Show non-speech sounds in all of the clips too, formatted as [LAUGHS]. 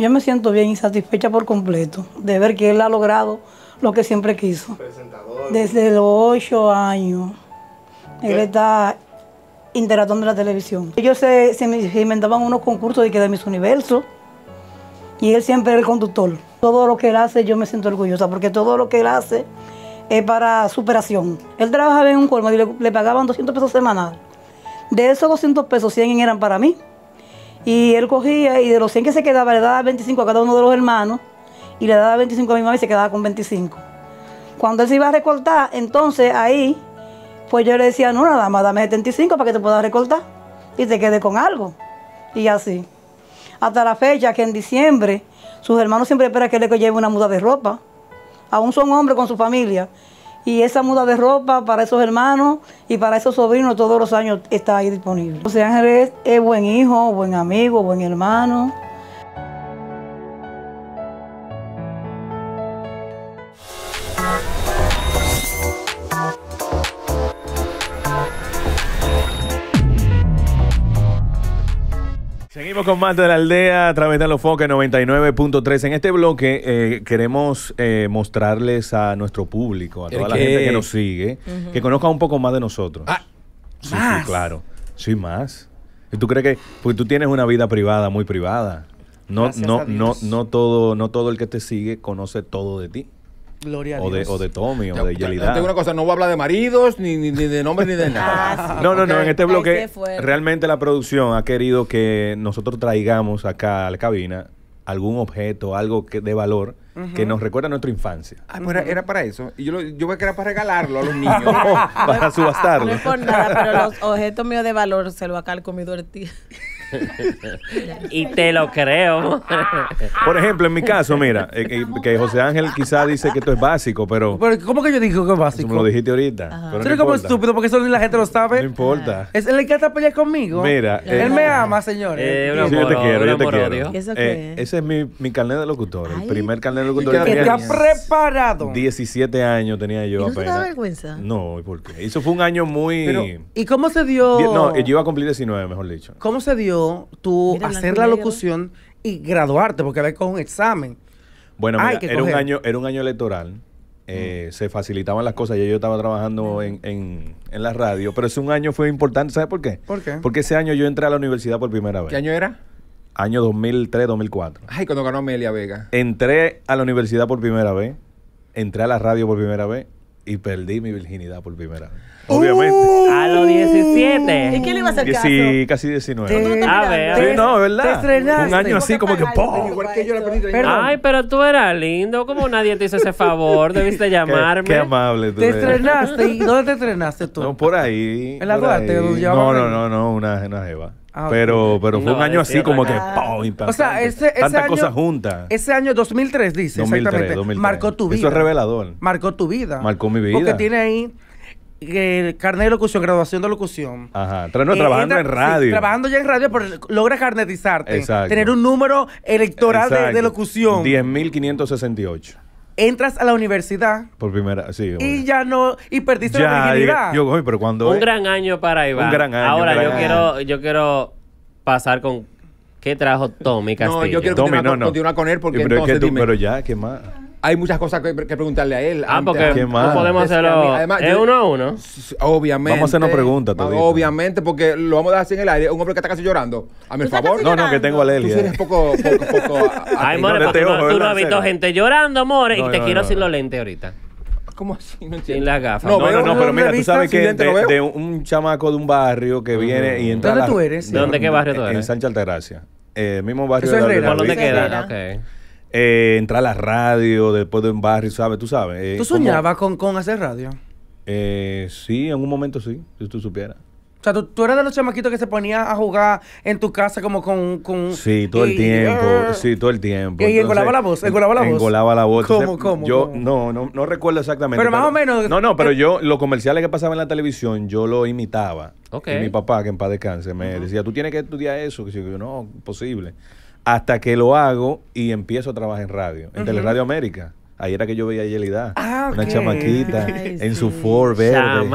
Yo me siento bien y satisfecha por completo de ver que él ha logrado lo que siempre quiso. Desde los ocho años, él está interactuando en la televisión. Ellos se, se, inventaban unos concursos de que de mis universos y él siempre era el conductor. Todo lo que él hace yo me siento orgullosa porque todo lo que él hace es para superación. Él trabajaba en un colmo y le, le pagaban 200 pesos semanal. De esos 200 pesos, 100 eran para mí. Y él cogía y de los 100 que se quedaba le daba 25 a cada uno de los hermanos y le daba 25 a mi mamá y se quedaba con 25. Cuando él se iba a recortar, entonces ahí, pues yo le decía, no, nada más, dame 75 para que te puedas recortar y te quede con algo. Y así. Hasta la fecha que en diciembre sus hermanos siempre esperan que él le lleve una muda de ropa. Aún son hombres con su familia y esa muda de ropa para esos hermanos y para esos sobrinos todos los años está ahí disponible. José Ángel es, es buen hijo, buen amigo, buen hermano. Seguimos con más de la aldea a través de los foques 99.3. En este bloque eh, queremos eh, mostrarles a nuestro público, a toda la gente que nos sigue, que conozca un poco más de nosotros. Ah, sí, claro. Sí, más. ¿Y tú crees que porque tú tienes una vida privada, muy privada? No, no, no, no todo, no todo el que te sigue conoce todo de ti. Gloria a O de, o de Tommy, o de Tengo una cosa, no voy a hablar de maridos, ni, de nombres, ni de [LAUGHS] ah, nada. no, no, no, en este bloque realmente la producción ha querido que nosotros traigamos acá a la cabina algún objeto, algo que, de valor que nos recuerda a nuestra infancia. Ah, pues era para eso. Y yo, lo, yo voy a para regalarlo a los [LAUGHS] niños. para subastarlo. No es por nada, pero los objetos míos de valor se lo acá el comedor tío. [LAUGHS] y te lo creo. [LAUGHS] Por ejemplo, en mi caso, mira, eh, que José Ángel quizá dice que esto es básico, pero. pero ¿Cómo que yo digo que es básico? Como lo dijiste ahorita. eres como estúpido porque eso ni la gente lo sabe. No importa. Ah. Es el que está conmigo. Mira, él eh, me ama, señores. Eh, yo te quiero, yo te quiero. eso es? ese es mi, mi carnet de locutor, el primer carnet de locutor. que te ha preparado. 17 años tenía yo apenas. te da vergüenza? No, ¿y ¿por qué? Eso fue un año muy... ¿Y cómo se dio? No, yo iba a cumplir 19, mejor dicho. ¿Cómo se dio tú hacer la locución y graduarte? Porque había con un examen. Bueno, mira, era un año, era un año electoral. Eh, mm. Se facilitaban las cosas. y yo estaba trabajando mm. en, en, la radio, pero ese un año fue importante. ¿Sabes por qué? ¿Por qué? Porque ese año yo entré a la universidad por primera vez. ¿Qué año era? Año 2003, 2004. Ay, cuando ganó Amelia Vega. Entré a la universidad por primera vez, entré a la radio por primera vez y perdí mi virginidad por primera vez obviamente. Uh. a los 17. ¿Y quién le iba a hacer caso? Sí, casi 19. A ver. Sí, no, ¿verdad? Te Un año así como que ¡pum! Igual que yo la perdí. Ay, pero tú eras lindo. Como nadie te hizo ese favor. [LAUGHS] Debiste llamarme. Qué, amable tú Te estrenaste. ¿Y dónde te estrenaste tú? No, por ahí. ¿En la Duarte? No, no, no, no. Una, jeva. Ah, pero fue un año así como que ¡pum! O sea, ese, ese Tantas año, cosas juntas. Ese año 2003, dice. exactamente. Marcó tu vida. Eso es revelador. Marcó tu vida. Marcó mi vida. Porque tiene ahí carnet de locución, graduación de locución. Ajá. Eh, trabajando en radio. trabajando ya en radio, pero logra carnetizarte. Tener un número electoral de, de locución. 10.568 entras a la universidad. Por primera, sí. Y ya no, y perdiste la virginidad. Yo, pero cuando un gran año para Iván. Un gran año. Ahora yo quiero, yo quiero pasar con qué trajo Tommy No, yo quiero Tommy, continuar, con él porque pero es que ya, ¿qué más? hay muchas cosas que, preguntarle a él. Ah, más? no podemos hacerlo. de uno a uno. Obviamente. Vamos a hacernos preguntas. todavía Obviamente, porque lo vamos a dejar así en el aire. Un hombre que está casi llorando. A mi favor. No, no, que tengo a Lely. Tú eres poco. poco, poco Ay, more, no, tú, no, tú has visto gente llorando, amor. y te quiero sin los lentes ahorita. ¿Cómo así? No Sin las gafas. No, no, no, pero mira, tú sabes que de, de, un chamaco de un barrio que viene y entra. ¿Dónde tú eres? ¿Dónde qué barrio tú eres? En Sancha Altagracia. Eh, mismo barrio donde... de dónde queda? Ok. Eh, entrar a la radio después de un barrio, ¿sabes? Tú sabes. Eh, ¿Tú soñabas con, con, hacer radio? Eh, sí, en un momento sí, si tú supieras. O sea, ¿tú, tú, eras de los chamaquitos que se ponía a jugar en tu casa como con... con sí, todo el tiempo. Ah. sí, todo el tiempo. Y engolaba la voz, engolaba la voz. ¿Cómo, Yo No, no, recuerdo exactamente. Pero, más o menos... No, no, pero eh. yo, los comerciales que pasaban en la televisión, yo lo imitaba. Y mi papá, que en paz descanse, me decía, tú tienes que estudiar eso. Que yo, no, imposible hasta que lo hago y empiezo a trabajar en radio, en Teleradio América. Ahí era que yo veía a Yelida, ah, una chamaquita en su Ford verde.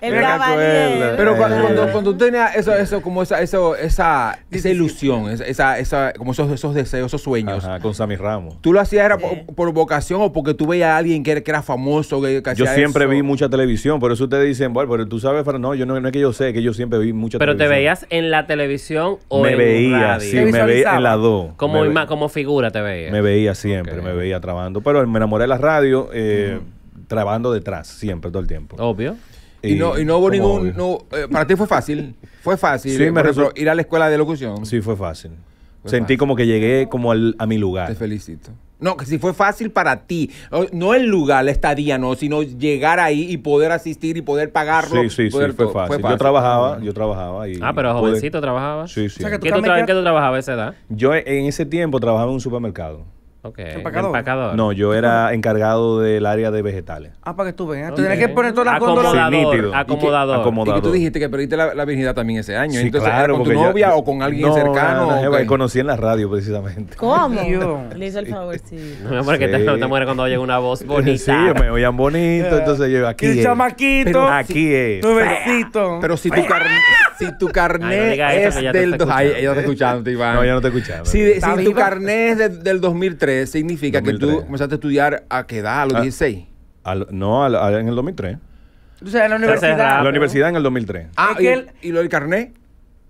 Pero cuando, cuando, tenías eso, eso, como esa, esa, ilusión, esa, como esos, deseos, esos sueños. con Sammy Ramos. ¿Tú lo hacías era por, vocación o porque tú veías a alguien que era, famoso? yo siempre vi mucha televisión, por eso ustedes dicen, bueno, pero tú sabes, pero no, yo no, es que yo sé, que yo siempre vi mucha televisión. Pero te veías en la televisión o en la radio? me veía en la Como, figura te veía. Me veía siempre, me veía trabajando, pero me enamoré de la radio. Eh, Trabajando detrás, siempre, todo el tiempo. Obvio. Y, no, y no hubo ningún. No, eh, para ti fue fácil. Fue fácil. Sí, me ir a la escuela de locución. Sí, fue fácil. Sentí como que llegué como al, a mi lugar. Te felicito. No, que si fue fácil para ti, no el lugar, la estadía, no, sino llegar ahí y poder asistir y poder pagarlo. Sí, sí, sí, fue fácil. Yo trabajaba, yo trabajaba. ah, pero jovencito trabajabas. Sí, sí. ¿Qué, ¿Qué, tú trabajabas a esa edad? Yo en ese tiempo trabajaba en un supermercado. Okay. ¿Empacador? No, yo era encargado del área de vegetales. Ah, para que tú veas. Tú tenías que poner todas las Acomodador. acomodador. Y acomodador. Y tú dijiste que perdiste la, virginidad también ese año. Sí, Entonces, claro, ¿Con tu novia o con alguien cercano? No, conocí en la radio precisamente. ¿Cómo? Le hizo el favor, sí. No, me te, cuando oye una voz bonita. sí, me oían bonito. Eh, entonces yo aquí. El es. chamaquito. aquí es. Tu besito. Pero si tu carne si tu carnet es del... del 2003, significa que tú comenzaste a estudiar a qué edad, a los 16. Ah, no, en el 2003. O en la universidad. La universidad en el 2003. Ah, ¿y, y lo del carnet?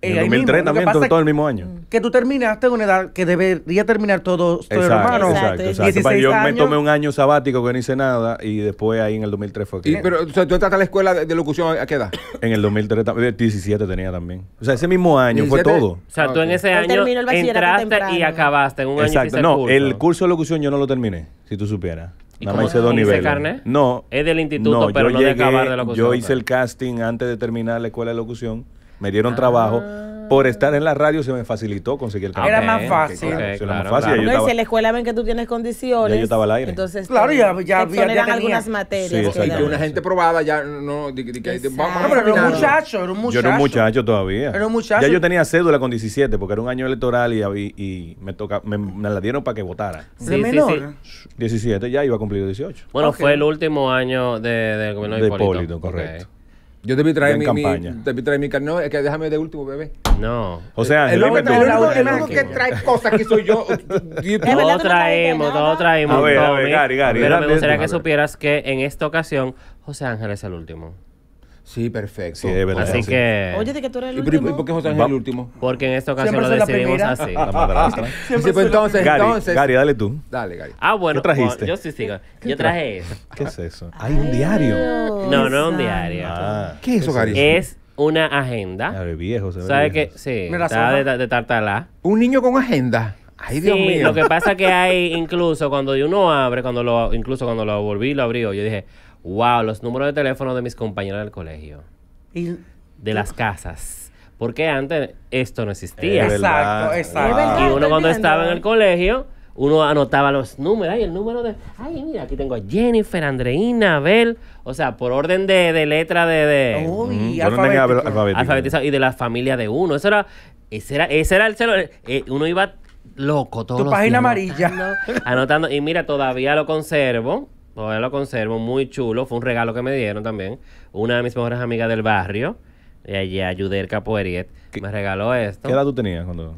en el 2003 también, todo, el mismo año. Que tú terminaste en una edad que debería terminar todo exacto, hermano. Exacto, exacto. yo me tomé un año sabático que no hice nada y después ahí en el 2003 fue que... pero o sea, tú entraste a la escuela de, locución a qué edad? en el 2003, también, 17 tenía también. O sea, ese mismo año fue todo. O sea, tú en ese año entraste y acabaste en un exacto. año. Exacto, no, el curso de locución yo no lo terminé, si tú supieras. Nada más hice dos niveles. No. Es del instituto, pero no de acabar de locución. Yo hice el casting antes de terminar la escuela de locución me dieron ah. trabajo. Por estar en la radio se me facilitó conseguir el ah, trabajo. Era más fácil. claro, No, y si en la escuela ven que tú tienes condiciones. yo estaba al aire. Entonces, claro, ya, ya, que algunas materias. Sí, que una gente probada ya no. Di, ah, pero era un muchacho, era un muchacho. Yo era un muchacho todavía. Era un muchacho. Ya yo tenía cédula con 17 porque era un año electoral y, me, toca, me, la dieron para que votara. Sí, menor. 17 ya iba a cumplir 18. Bueno, fue el último año de, del gobierno de, Polito, Hipólito. correcto. Yo vi traer mi, campaña. mi debí traer mi carne, no, es que déjame de último, bebé. No. O sea, El único que trae cosas que soy yo. [LAUGHS] Todo traemos, todo traemos. A ver, a ver, Gary, Gary, pero me gustaría que supieras que en esta ocasión José Ángel es el último. Sí, perfecto. Sí, de verdad. Así que. Oye, de que tú eres el último. ¿Y por qué José Ángel es el último? Porque en esta ocasión lo decidimos la así. Sí, pues entonces, Gary, entonces. Gary, dale tú. Dale, Gary. Ah, bueno. ¿Qué trajiste? yo sí sigo. Yo traje eso. ¿Qué es eso? Hay un diario. No, no es un diario. Ah. ¿Qué es eso, Gary? Es una agenda. viejo, se ¿Sabes qué? Sí. Está de, de tartalá. Un niño con agenda. Ay, Dios mío. Lo que pasa es que hay incluso cuando uno abre, cuando lo, incluso cuando lo volví, lo abrí, yo dije, Wow, los números de teléfono de mis compañeros del colegio. de las casas. Porque antes esto no existía. Exacto, exacto. Y uno cuando estaba en el colegio, uno anotaba los números. Ay, el número de. Ay, mira, aquí tengo a Jennifer, Andreina, Abel. O sea, por orden de, letra de. de Uy, alfabetizado. Y de la familia de uno. Eso era. Ese era, ese era el celular. Eh, eh, uno iba loco todo Tu página amarilla. anotando. Y mira, todavía lo conservo todavía lo conservo, muy chulo, fue un regalo que me dieron también, una de mis mejores amigas del barrio, de allí, Ayudel Capoeriet, me regaló esto. ¿Qué edad tú tenías cuando...?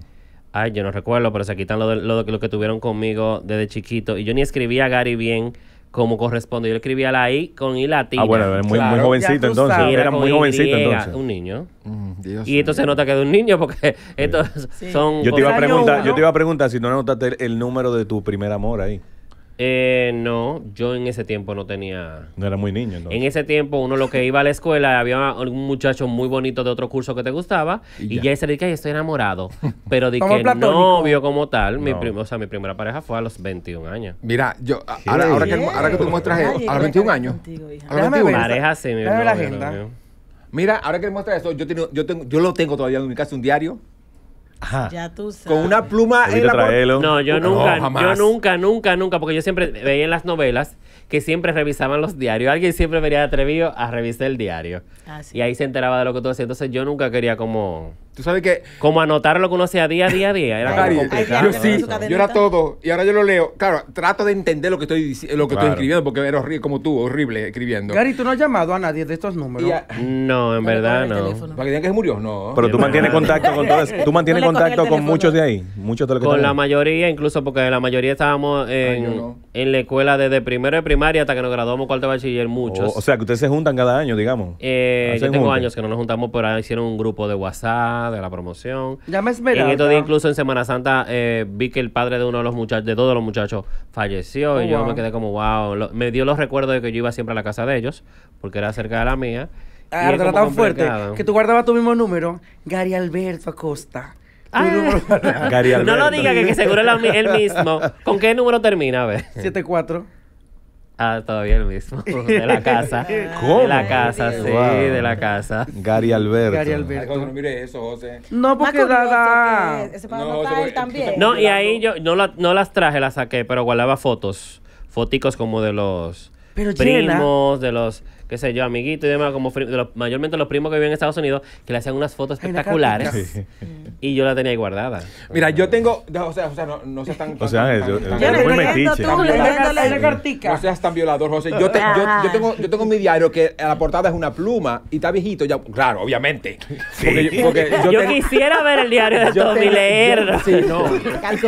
Ay, yo no recuerdo, pero se quitan lo, que tuvieron conmigo desde chiquito. Y yo ni escribía a Gary bien como corresponde. Yo escribía la I con I latina. Ah, bueno, era muy, jovencito entonces. era muy jovencito entonces. Un niño. Mm, y esto se nota que de un niño porque [LAUGHS] estos son... Yo te, iba a preguntar, yo te iba a preguntar si no notaste el número de tu primer amor ahí. Eh, no, yo en ese tiempo no tenía. No era muy niño, ¿no? En ese tiempo, uno lo que iba a la escuela, había un muchacho muy bonito de otro curso que te gustaba, y, ya, se dije, estoy enamorado. [LAUGHS] Pero de que novio como tal, mi o sea, mi primera pareja fue a los 21 años. Mira, yo, ahora, que, ahora tú muestras eso, a los 21 años. a los sí, Mira, ahora que muestras eso, yo, tengo, yo, tengo, yo lo tengo todavía en mi casa, un diario ya tú sabes. Con una pluma en la No, yo nunca, yo nunca, nunca, nunca, porque yo siempre veía en las novelas que siempre revisaban los diarios. Alguien siempre vería atrevido a revisar el diario. Ah, y ahí se enteraba de lo que tú hacías. Entonces yo nunca quería como Tú sabes que. Como anotar lo que uno hacía día, día, día. Era Yo era todo. Y ahora yo lo leo. Claro, trato de entender lo que estoy lo que estoy escribiendo, porque era horrible, como tú, horrible escribiendo. Gary, ¿tú no has llamado a nadie de estos números? No, en verdad no. ¿Para que digan que se murió? No. Pero tú mantienes contacto con todos. Tú mantienes contacto con muchos de ahí. Muchos de los que Con la mayoría, incluso porque la mayoría estábamos ah, en en la escuela desde primero de primaria hasta que nos graduamos cuarto bachiller, muchos. O, sea, que ustedes se juntan cada año, digamos. Eh, yo tengo años que no nos juntamos, pero hicieron un grupo de WhatsApp, de la promoción. Ya me esperaba. En incluso en Semana Santa, eh, vi que el padre de uno de los muchachos, de todos los muchachos, falleció. Oh, y yo me quedé como, wow. me dio los recuerdos de que yo iba siempre a la casa de ellos, porque era cerca de la mía. Ah, era tan fuerte que tú guardabas tu mismo número, Gary Alberto Acosta. Ah. [LAUGHS] no lo diga, que, seguro es el mismo. ¿Con qué número termina? A ver. 7-4. Ah, todavía el mismo. [LAUGHS] De la casa. ¿Cómo? De la casa, sí, de la casa. Gary Alberto. Gary Alberto. Ah, no mire eso, José. No, porque nada Ese No, también. No, y ahí yo no, no las traje, las saqué, pero guardaba fotos. Foticos como de los primos, de los qué sé yo, amiguito y demás, como mayormente los primos que viven en Estados Unidos, que le hacían unas fotos espectaculares y yo la tenía ahí guardada. Mira, yo tengo, o sea, o sea no, no seas tan... O sea, yo me metiche. No seas tan violador, José. Yo, te, yo, tengo, yo tengo mi diario que a la portada es una pluma y está viejito ya, claro, obviamente. [LAUGHS] yo, quisiera ver el diario de [LAUGHS] Tommy y leerlo. sí, no.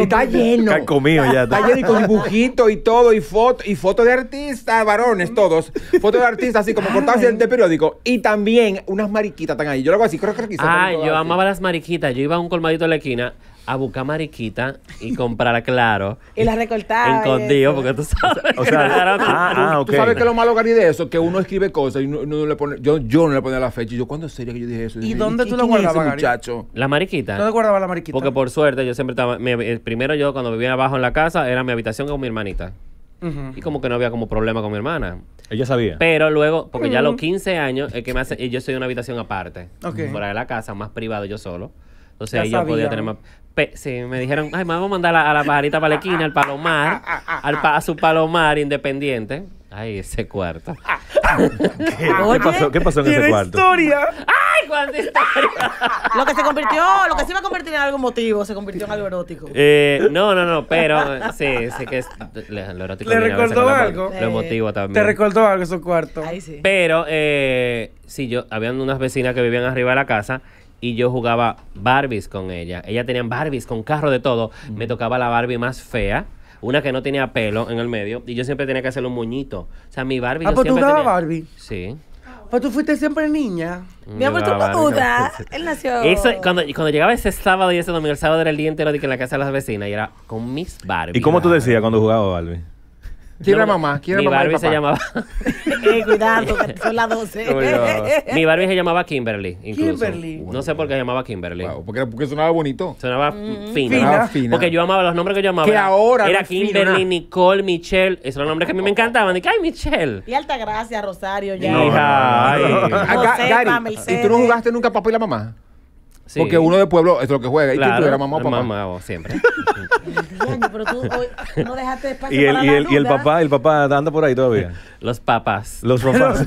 está lleno. Calcomido ya. Está lleno y con dibujitos y todo y fotos y fotos de artistas, varones todos. Fotos de artistas como cortarse el periódico. Y también unas mariquitas están ahí. Yo lo hago así, creo que Ay, yo amaba las mariquitas. Yo iba a un colmadito de la esquina a buscar mariquitas y comprar, claro. [LAUGHS] y las recortaba. Escondido, porque tú sabes. [LAUGHS] O sea, ah, ah tú, sabes que lo malo que de eso, que uno escribe cosas y uno le pone, yo, yo no le ponía la fecha. Y yo, ¿cuándo sería que yo dije eso? ¿Y, dónde tú lo guardabas, muchacho? La mariquita. ¿Dónde guardaba la mariquita? Porque por suerte yo siempre estaba, eh, primero yo cuando vivía abajo en la casa, era mi habitación con mi hermanita. Y como que no había como problema con mi hermana. Ella sabía. Pero luego, porque ya a los 15 años, es que me yo soy una habitación aparte. Fuera de la casa, más privado yo solo. Entonces ella podía tener más. me dijeron, ay, vamos a mandar a, la pajarita para al palomar, al a su palomar independiente. Ay, ese cuarto. [LAUGHS] ¿Qué, pasó? en ese cuarto? ¡Ah! [LAUGHS] Lo que se convirtió, lo que se iba a convertir en algo motivo, se convirtió en algo erótico. Eh, no, no, no, pero sí, sé que es, lo erótico. ¿Le recordó algo? Lo emotivo también. Te recordó algo su cuarto. Ahí sí. Pero eh, sí, yo habían unas vecinas que vivían arriba de la casa y yo jugaba Barbies con ella. Ellas tenían Barbies con carro de todo. Mm. Me tocaba la Barbie más fea. Una que no tenía pelo en el medio. Y yo siempre tenía que hacerle un moñito. O sea, mi Barbie. Ah, yo pues Barbie. Sí. ¿Pero tú fuiste siempre niña. Mm, Mi amor, tú no Él nació. Eso, cuando, cuando llegaba ese sábado y ese domingo, el sábado era el día entero de que en la casa de las vecinas y era con Miss Barbie. ¿Y cómo tú decías cuando jugaba Barbie? ¿Quién era mamá? ¿Quién era mi mamá? Mi Barbie se llamaba. [LAUGHS] eh, cuidado, son las 12. [LAUGHS] mi Barbie se llamaba Kimberly. Kimberly. no sé por qué se llamaba Kimberly. porque, porque, sonaba bonito. Sonaba mm. fina. Fina. fina. Porque yo amaba los nombres que yo amaba. Que ahora. Era Kimberly, Nicole, Michelle. Esos son los nombres que a mí me oh. encantaban. ay, Michelle. Y alta gracia, Rosario, ya. No, hija, ay. ¿y tú no jugaste nunca papá y la mamá? Porque uno de pueblo es lo que juega. y tú, tú mamá o papá. Mamá siempre. [LAUGHS] pero tú no dejaste y el, para y, el, y el papá, el papá anda por ahí todavía. Los [LAUGHS] papás. Los papás.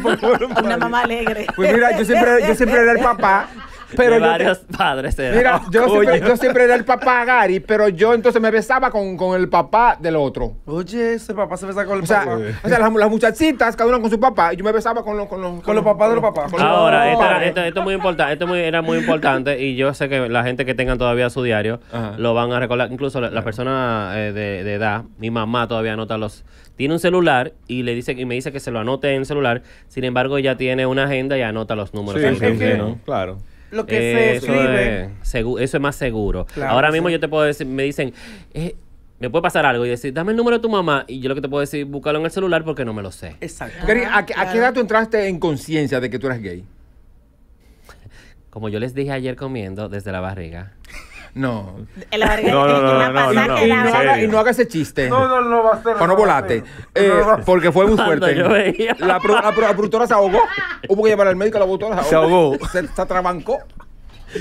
Una mamá alegre. Pues mira, yo siempre, yo siempre era el papá. [LAUGHS] pero varios padres. Era, Mira, yo siempre, yo siempre, era el papá Gary, pero yo entonces me besaba con, el papá del otro. Oye, ese papá se besa con el papá. o sea, las, muchachitas, cada una con su papá, y yo me besaba con, los, con, los, papás de los papás. Ahora, Esto, es muy importante, esto era muy importante, y yo sé que la gente que tenga todavía su diario lo van a recordar. Incluso las la personas eh, de, de edad, mi mamá todavía anota los tiene un celular y le dice y me dice que se lo anote en celular. Sin embargo, ya tiene una agenda y anota los números. Sí, claro. Lo que se eso escribe. eso es más seguro. Ahora mismo yo te puedo decir, me dicen, eh, me puede pasar algo y decir, dame el número de tu mamá. Y yo lo que te puedo decir, búscalo en el celular porque no me lo sé. Exacto. Ah, ¿a, qué edad entraste en conciencia de que tú eras gay? Como yo les dije ayer comiendo desde la barriga. No. no, no, no, no, no, no, Y no haga ese chiste. No, no, no va a ser. O no volate. Eh, porque fue muy fuerte. La, la, la, productora se ahogó. Hubo que llamar al médico, la productora se ahogó. Se ahogó. Se, atrabancó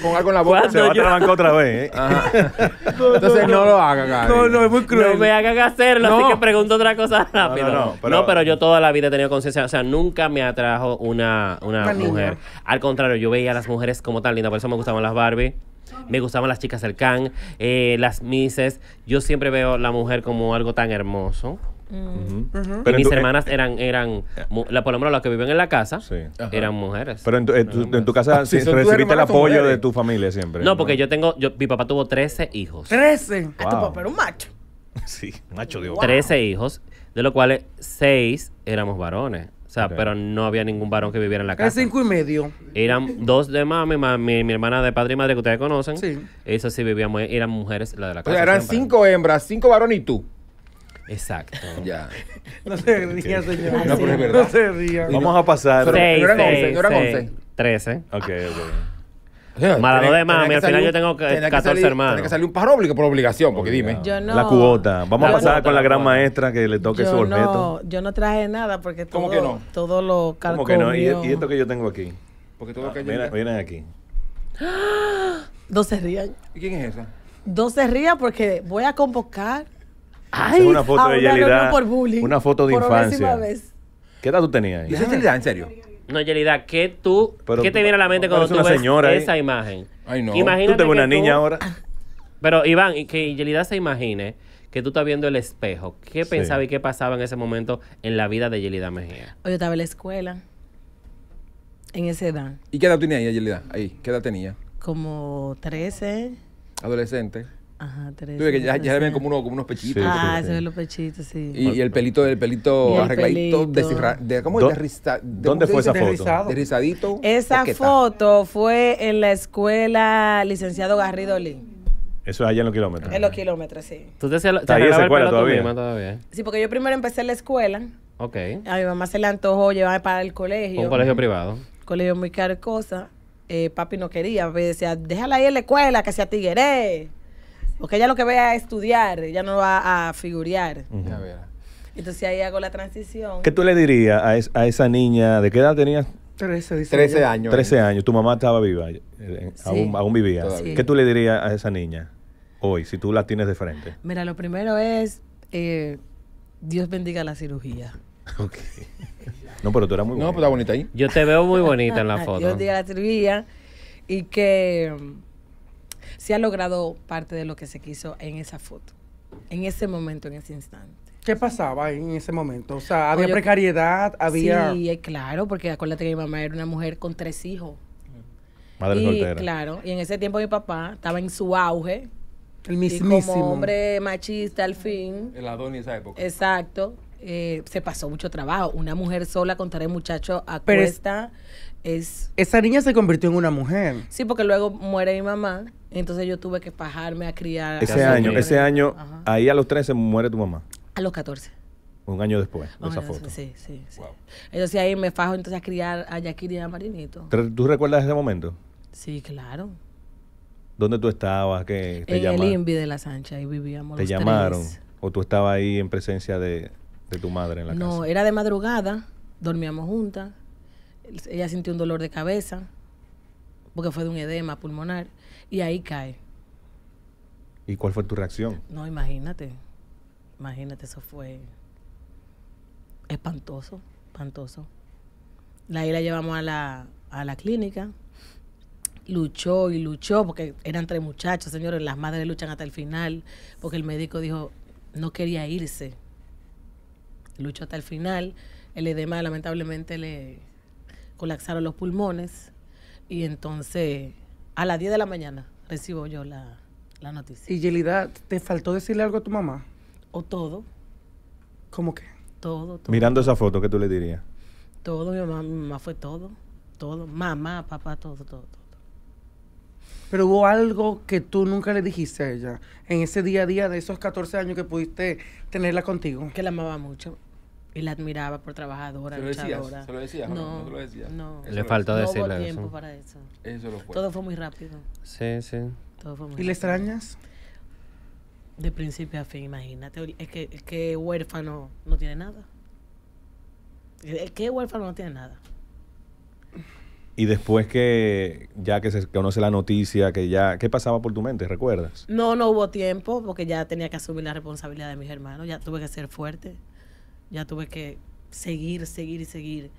con algo en la boca. Se va a otra vez. ¿eh? [LAUGHS] Entonces no, lo haga No, no, es muy cruel. No me hagan hacerlo, así que pregunto otra cosa rápido. No, pero... yo toda la vida he tenido conciencia. O sea, nunca me atrajo una, una mujer. Al contrario, yo veía a las mujeres como tan lindas. Por eso me gustaban las Barbie me gustaban las chicas del can, eh, las misses Yo siempre veo la mujer como algo tan hermoso. Mm. Pero mis hermanas eh, eran, eran eh, la, por lo menos las que viven en la casa, eran mujeres. Pero en tu, casa [LAUGHS] recibiste el apoyo de tu familia siempre. No, porque yo tengo, yo, mi papá tuvo 13 hijos. ¿13? Ah, tu papá era un macho. [LAUGHS] Sí, macho de wow. 13 hijos, de los cuales seis éramos varones. O sea, pero no había ningún varón que viviera en la casa. Eran cinco y medio. Eran dos de mami, mi, hermana de padre y madre que ustedes conocen. Sí. Esas sí vivían, eran mujeres la de la casa. O sea, eran cinco hembras, cinco varones y tú. Exacto. [LAUGHS] Ya. No se ría, señor. No, se ría. Vamos a pasar. Seis, eran once, eran once. Trece. Ok, Maradona de mami, al final yo tengo 14 hermanos. Tiene que salir un parróblico por obligación, porque dime. la cuota, Vamos a pasar con la gran maestra que le toque su objeto. No, yo no traje nada porque todo, lo calculo. que no? ¿Y, e- esto que yo tengo aquí. Porque todo lo ah, que miren, Vienen aquí. 12 [GASPS] rías. ¿Y quién es esa? se rías porque voy a convocar. Ay, una foto de bullying Una foto de por infancia. Vez. ¿Qué edad tú tenías ¿Y en serio? No, Yelida, ¿qué, tú, ¿qué te viene a la mente cuando tú ves esa imagen? Ay, no. tú te ves una niña ahora. [COUGHS] Pero Iván, que Yelida se imagine que tú estás viendo el espejo. ¿Qué pensaba y qué pasaba en ese momento en la vida de Yelida Mejía? Yo estaba en la escuela, en esa edad. ¿Y qué edad tenía ella, Yelida? Ahí, ¿qué edad tenía? Como 13. Adolescente. Ajá, tres. que ya, se ven como, como unos pechitos. ah, se ven los pechitos, sí. Y, el pelito, el pelito arregladito, de, ¿cómo, ¿Dónde fue esa foto? Derrizadito. Esa foto fue en la escuela licenciado Garrido Lee. Eso es allá en los kilómetros. En los kilómetros, sí. ¿Tú te, se, escuela todavía? todavía? Sí, porque yo primero empecé en la escuela. Ok. A mi mamá se le antojó llevarme para el colegio. Un colegio privado. Colegio muy caro cosa. Eh, papi no quería. decía, déjala ahí en la escuela, que sea tigueré porque ella lo que ve a estudiar, ella no va a figurear. Entonces ahí hago la transición. ¿Qué tú le dirías a, esa niña? ¿De qué edad tenías? 13, 13 años. 13 años. Tu mamá estaba viva, eh, aún, vivía. ¿Qué tú le dirías a esa niña hoy, si tú la tienes de frente? Mira, lo primero es, eh, Dios bendiga la cirugía. [LAUGHS] ok. No, pero tú eras muy bonita. No, pero pues, está bonita ahí. Yo te veo muy bonita en la [LAUGHS] foto. Dios bendiga la cirugía y que se ha logrado parte de lo que se quiso en esa foto, en ese momento, en ese instante. ¿Qué pasaba en ese momento? O sea, había precariedad, había... Sí, claro, porque acuérdate que mi mamá era una mujer con tres hijos. Madre y, Claro, y en ese tiempo mi papá estaba en su auge. El mismísimo. Y como hombre machista al fin. El Adonis en esa época. Exacto. Eh, se pasó mucho trabajo. Una mujer sola con tres muchachos a Pero cuesta es, Esa niña se convirtió en una mujer. Sí, porque luego muere mi mamá, entonces yo tuve que pajarme a criar. Ese año, ese año, ahí a los 13 muere tu mamá. A los 14. Un año después esa foto. Sí, sí, sí. Entonces ahí me fajo entonces a criar a Yaquiri y a Marinito. ¿Tú recuerdas ese momento? Sí, claro. ¿Dónde tú estabas? en el INVI de la Sancha, ahí vivíamos ¿Te llamaron? ¿O tú estabas ahí en presencia de, tu madre en la no, No, era de madrugada, dormíamos juntas. Ella sintió un dolor de cabeza porque fue de un edema pulmonar y ahí cae. ¿Y cuál fue tu reacción? No, imagínate. Imagínate, eso fue espantoso, espantoso. Ahí la llevamos a la, a la clínica. Luchó y luchó, porque eran tres muchachos, señores, las madres luchan hasta el final, porque el médico dijo, no quería irse luchó hasta el final. El edema lamentablemente le colapsaron los pulmones y entonces a las 10 de la mañana recibo yo la, noticia. ¿Y Yelida, te faltó decirle algo a tu mamá? O todo. ¿Cómo qué? Todo, todo. Mirando esa foto, ¿qué tú le dirías? Todo, mi mamá, mi mamá fue todo, todo, mamá, papá, todo. todo. Pero hubo algo que tú nunca le dijiste a ella en ese día a día de esos 14 años que pudiste tenerla contigo. Que la amaba mucho y la admiraba por trabajadora, luchadora. ¿Se No, no, lo decías? no. le faltó decirle lo fue. Todo fue muy rápido. Sí, sí. ¿Y le extrañas? De principio a fin, imagínate. Es que, es que huérfano no tiene nada. Es que huérfano no tiene nada. Y después que ya que se conoce la noticia, que ya ¿qué pasaba por tu mente? ¿Recuerdas? No, no hubo tiempo porque ya tenía que asumir la responsabilidad de mis hermanos, ya tuve que ser fuerte. Ya tuve que seguir, seguir y seguir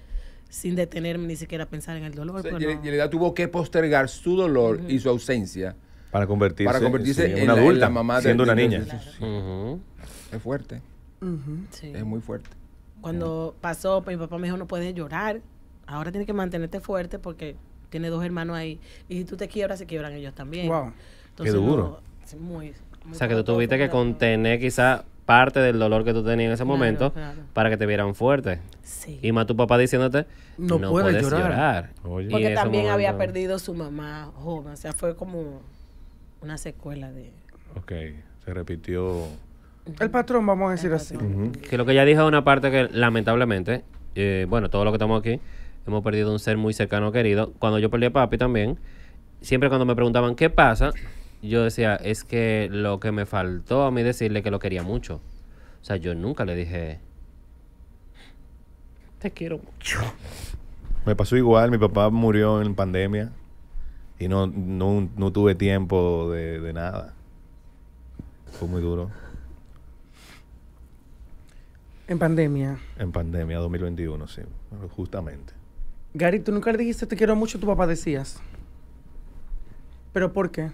sin detenerme ni siquiera pensar en el dolor. y sea, realidad tuvo que postergar su dolor y su ausencia para convertirse, para convertirse en, una adulta, mamá siendo una niña. Es fuerte. Es muy fuerte. Cuando pasó, mi papá me dijo, no puedes llorar ahora tienes que mantenerte fuerte porque tiene dos hermanos ahí. Y si tú te quiebras, se quiebran ellos también. Wow. duro. muy, o sea, que tú tuviste que contener quizá parte del dolor que tú tenías en ese momento para que te vieran fuerte. Sí. Y más tu papá diciéndote, no, puedes, llorar. Porque también había perdido su mamá joven. O sea, fue como una secuela de... Ok, se repitió... El patrón, vamos a decir así. Que lo que ya dijo es una parte que lamentablemente, eh, bueno, todo lo que estamos aquí, hemos perdido un ser muy cercano querido. Cuando yo perdí a papi también, siempre cuando me preguntaban qué pasa, yo decía, es que lo que me faltó a mí decirle que lo quería mucho. O sea, yo nunca le dije, te quiero mucho. [LAUGHS] Me pasó igual, mi papá murió en pandemia y no, no, no tuve tiempo de, de nada. Fue muy duro. En pandemia. En pandemia 2021, sí, justamente. Gary, tú nunca le dijiste te quiero mucho, tu papá decías. ¿Pero por qué?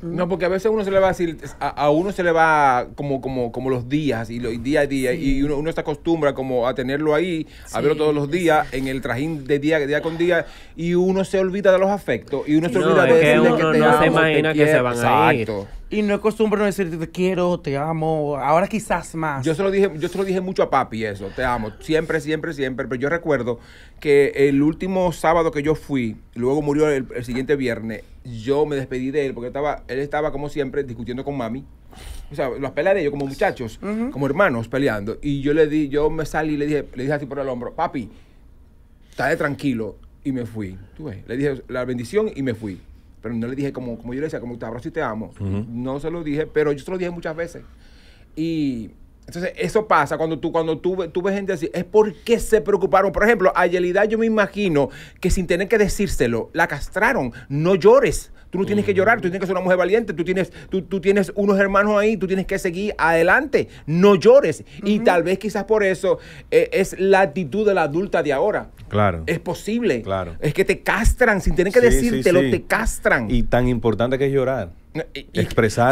No, porque a veces uno se le va a decir, a, uno se le va como, como, como los días, y los día a día, y uno, uno, se acostumbra como a tenerlo ahí, a verlo todos los días, en el trajín de día, día con día, y uno se olvida de los afectos, y uno se olvida de que, uno no se imagina que se van a ir. Y no es costumbre no decir te quiero, te amo, ahora quizás más. Yo se lo dije, yo se lo dije mucho a papi eso, te amo, siempre, siempre, siempre. Pero yo recuerdo que el último sábado que yo fui, luego murió el, siguiente viernes, yo me despedí de él porque estaba, él estaba como siempre discutiendo con mami. O sea, las peleas de ellos como muchachos, como hermanos peleando. Y yo le di, yo me salí y le dije, le dije así por el hombro, papi, está tranquilo. Y me fui. Le dije la bendición y me fui pero no le dije como, como yo le decía, como te te amo. No se lo dije, pero yo se lo dije muchas veces. Y entonces eso pasa cuando tú, cuando tú, tú ves gente así, es porque se preocuparon. Por ejemplo, a Yelida yo me imagino que sin tener que decírselo, la castraron, no llores. Tú no tienes que llorar, tú tienes que ser una mujer valiente, tú tienes, tú, tienes unos hermanos ahí, tú tienes que seguir adelante, no llores. Y tal vez quizás por eso eh, es la actitud de la adulta de ahora. Claro. Es posible. Claro. Es que te castran, sin tener que decírtelo, te castran. Y tan importante que es llorar. expresar,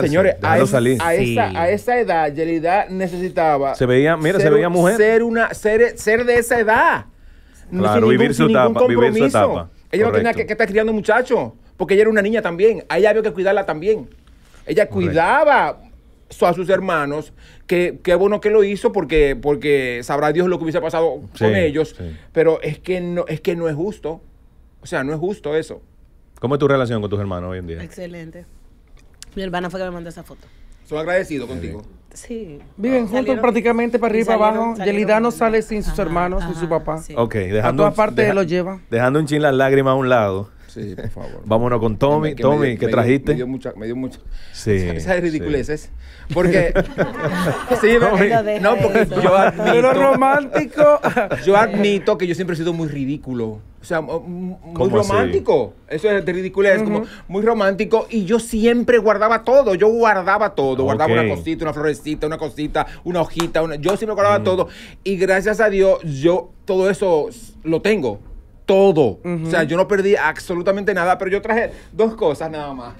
expresarse, señores, a, a, esa, edad, Yelida necesitaba. Se veía, mira, ser, se veía mujer. Ser, una, ser, ser de esa edad. Claro, vivir, ningún, su Ella no tenía que, que estar criando muchachos porque ella era una niña también, a ella había que cuidarla también. Ella cuidaba a sus hermanos, que qué bueno que lo hizo porque, porque sabrá Dios lo que hubiese pasado con ellos, pero es que, no, es que no es justo, o sea, no es justo eso. ¿Cómo es tu relación con tus hermanos hoy en día? Excelente. Mi hermana fue que me mandó esa foto. Soy agradecido contigo. Sí. Viven juntos prácticamente para arriba y para abajo. Yelida no sale sin sus hermanos, sin su papá. Sí. Ok, dejando. A todas partes lleva. Dejando un chin las lágrimas a un lado. Sí, por [LAUGHS] favor. Vámonos con Tommy. Tommy, ¿qué trajiste? me dio mucha, me dio mucho. Sí. [LAUGHS] Esas ridiculeces. Porque. [LAUGHS] sí, no, porque yo admito. romántico. Yo admito que yo siempre he sido muy ridículo. O sea, muy romántico. Eso es de ridiculez, como muy romántico. Y yo siempre guardaba todo. Yo guardaba todo. Guardaba una cosita, una florecita, una cosita, una hojita. Yo siempre guardaba mm. todo. Y gracias a Dios, yo todo eso lo tengo todo. O sea, yo no perdí absolutamente nada, pero yo traje dos cosas nada más.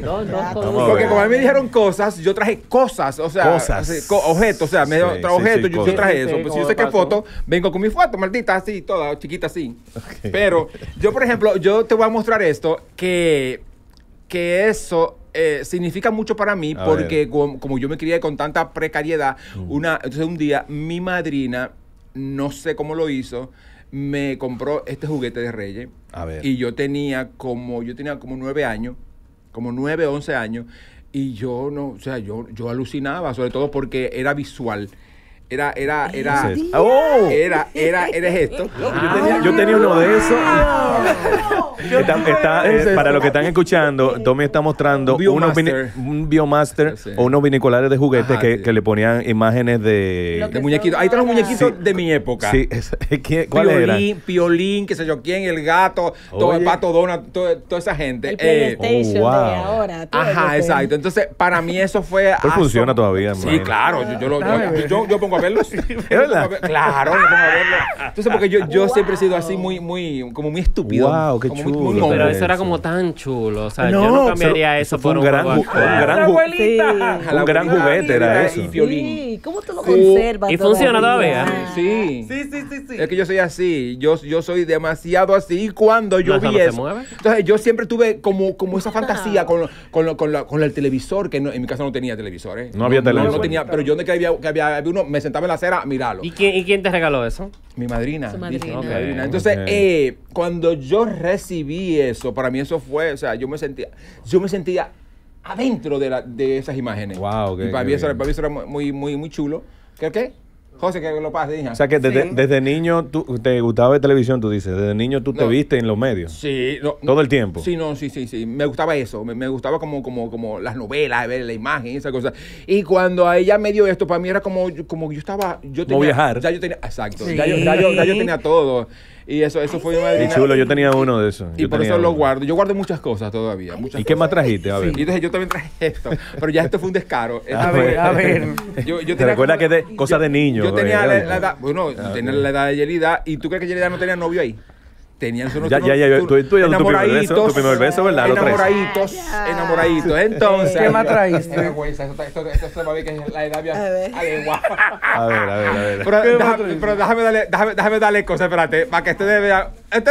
No, no, [LAUGHS] Porque como a mí me dijeron cosas, yo traje cosas, o sea, objetos, o sea, me traje objetos, yo, traje eso. Pues si yo sé qué foto, vengo con mi foto, maldita, así, toda chiquita así. Pero yo, por ejemplo, yo te voy a mostrar esto, que, que eso eh, significa mucho para mí, porque como, yo me crié con tanta precariedad, mm. una, entonces un día mi madrina, no sé cómo lo hizo, me compró este juguete de Reyes. Y yo tenía como, yo tenía como nueve años, como nueve, once años. Y yo no, o sea, yo, yo alucinaba, sobre todo porque era visual. Era, era, era. Oh. Era, [LAUGHS] era, era esto. [LAUGHS] Ah. yo, tenía, uno de esos. [LAUGHS] Eh, para los que están escuchando, Tommy está mostrando un Biomaster o unos viniculares de juguetes que, le ponían imágenes de. de muñequitos. Ahí están los muñequitos de mi época. Sí, es, ¿cuál Piolín, qué sé yo quién, el gato, todo el pato Donald, toda esa gente. El eh, PlayStation oh, ahora. Ajá, exacto. Entonces, para mí eso fue. funciona todavía, Sí, claro. yo pongo [LAUGHS] pongo a verlos. claro, me pongo a verlos. Entonces, porque yo, yo siempre he sido así muy, muy, como muy estúpido. Wow, qué chulo. pero eso era como tan chulo. O sea, yo no cambiaría eso, por un, gran, juguete. un gran, Un gran juguete era eso. Y violín. ¿Cómo tú lo conservas? Y funciona todavía. Sí. sí. Sí, sí, sí, Es que yo soy así. Yo, yo soy demasiado así. cuando yo vi eso. Entonces, yo siempre tuve como, como esa fantasía con, con, con, con, el televisor, que en mi casa no tenía televisor. ¿eh? No había televisor. No tenía, pero yo donde que había, que había uno, Sentame la acera míralo. ¿Y quién, te regaló eso? Mi madrina. Su madrina. mi madrina. Entonces, eh, cuando yo recibí eso, para mí eso fue, o sea, yo me sentía, yo me sentía adentro de, esas imágenes. Wow, y para, mí eso, para mí era muy, muy, muy chulo. ¿Qué? qué? José, que lo pase, hija. O sea, que desde, niño tú, te gustaba ver televisión, tú dices. Desde niño tú te viste en los medios. Sí. Todo el tiempo. Sí, no, sí, sí, sí. Me gustaba eso. Me, gustaba como, como, como las novelas, ver la imagen, esa cosa. Y cuando a ella me dio esto, para mí era como, como yo estaba... Yo tenía, como viajar. Ya yo tenía... Exacto. Ya, yo, ya, yo, ya yo tenía todo. Y eso, eso fue Y chulo, yo tenía uno de esos. Y por eso lo guardo. Yo guardo muchas cosas todavía. Muchas ¿Y qué más trajiste? A ver. Y entonces yo también traje esto. Pero ya esto fue un descaro. a ver, a ver. Yo, ¿Te que es cosas de niño? Yo tenía la, edad, bueno, ah, tenía la edad de Yelida. ¿Y tú crees que Yelida no tenía novio ahí? tenían su ya, ya, ya, tú, tú ya enamoraditos, tu primer beso, tu beso ¿verdad? Enamoraditos, enamoraditos. Entonces, ¿qué más traíste? Esto, esto se va a ver que es la edad A ver, a ver, a ver. Pero, déjame, déjame, darle, déjame, déjame cosas, espérate, para que este debe. Este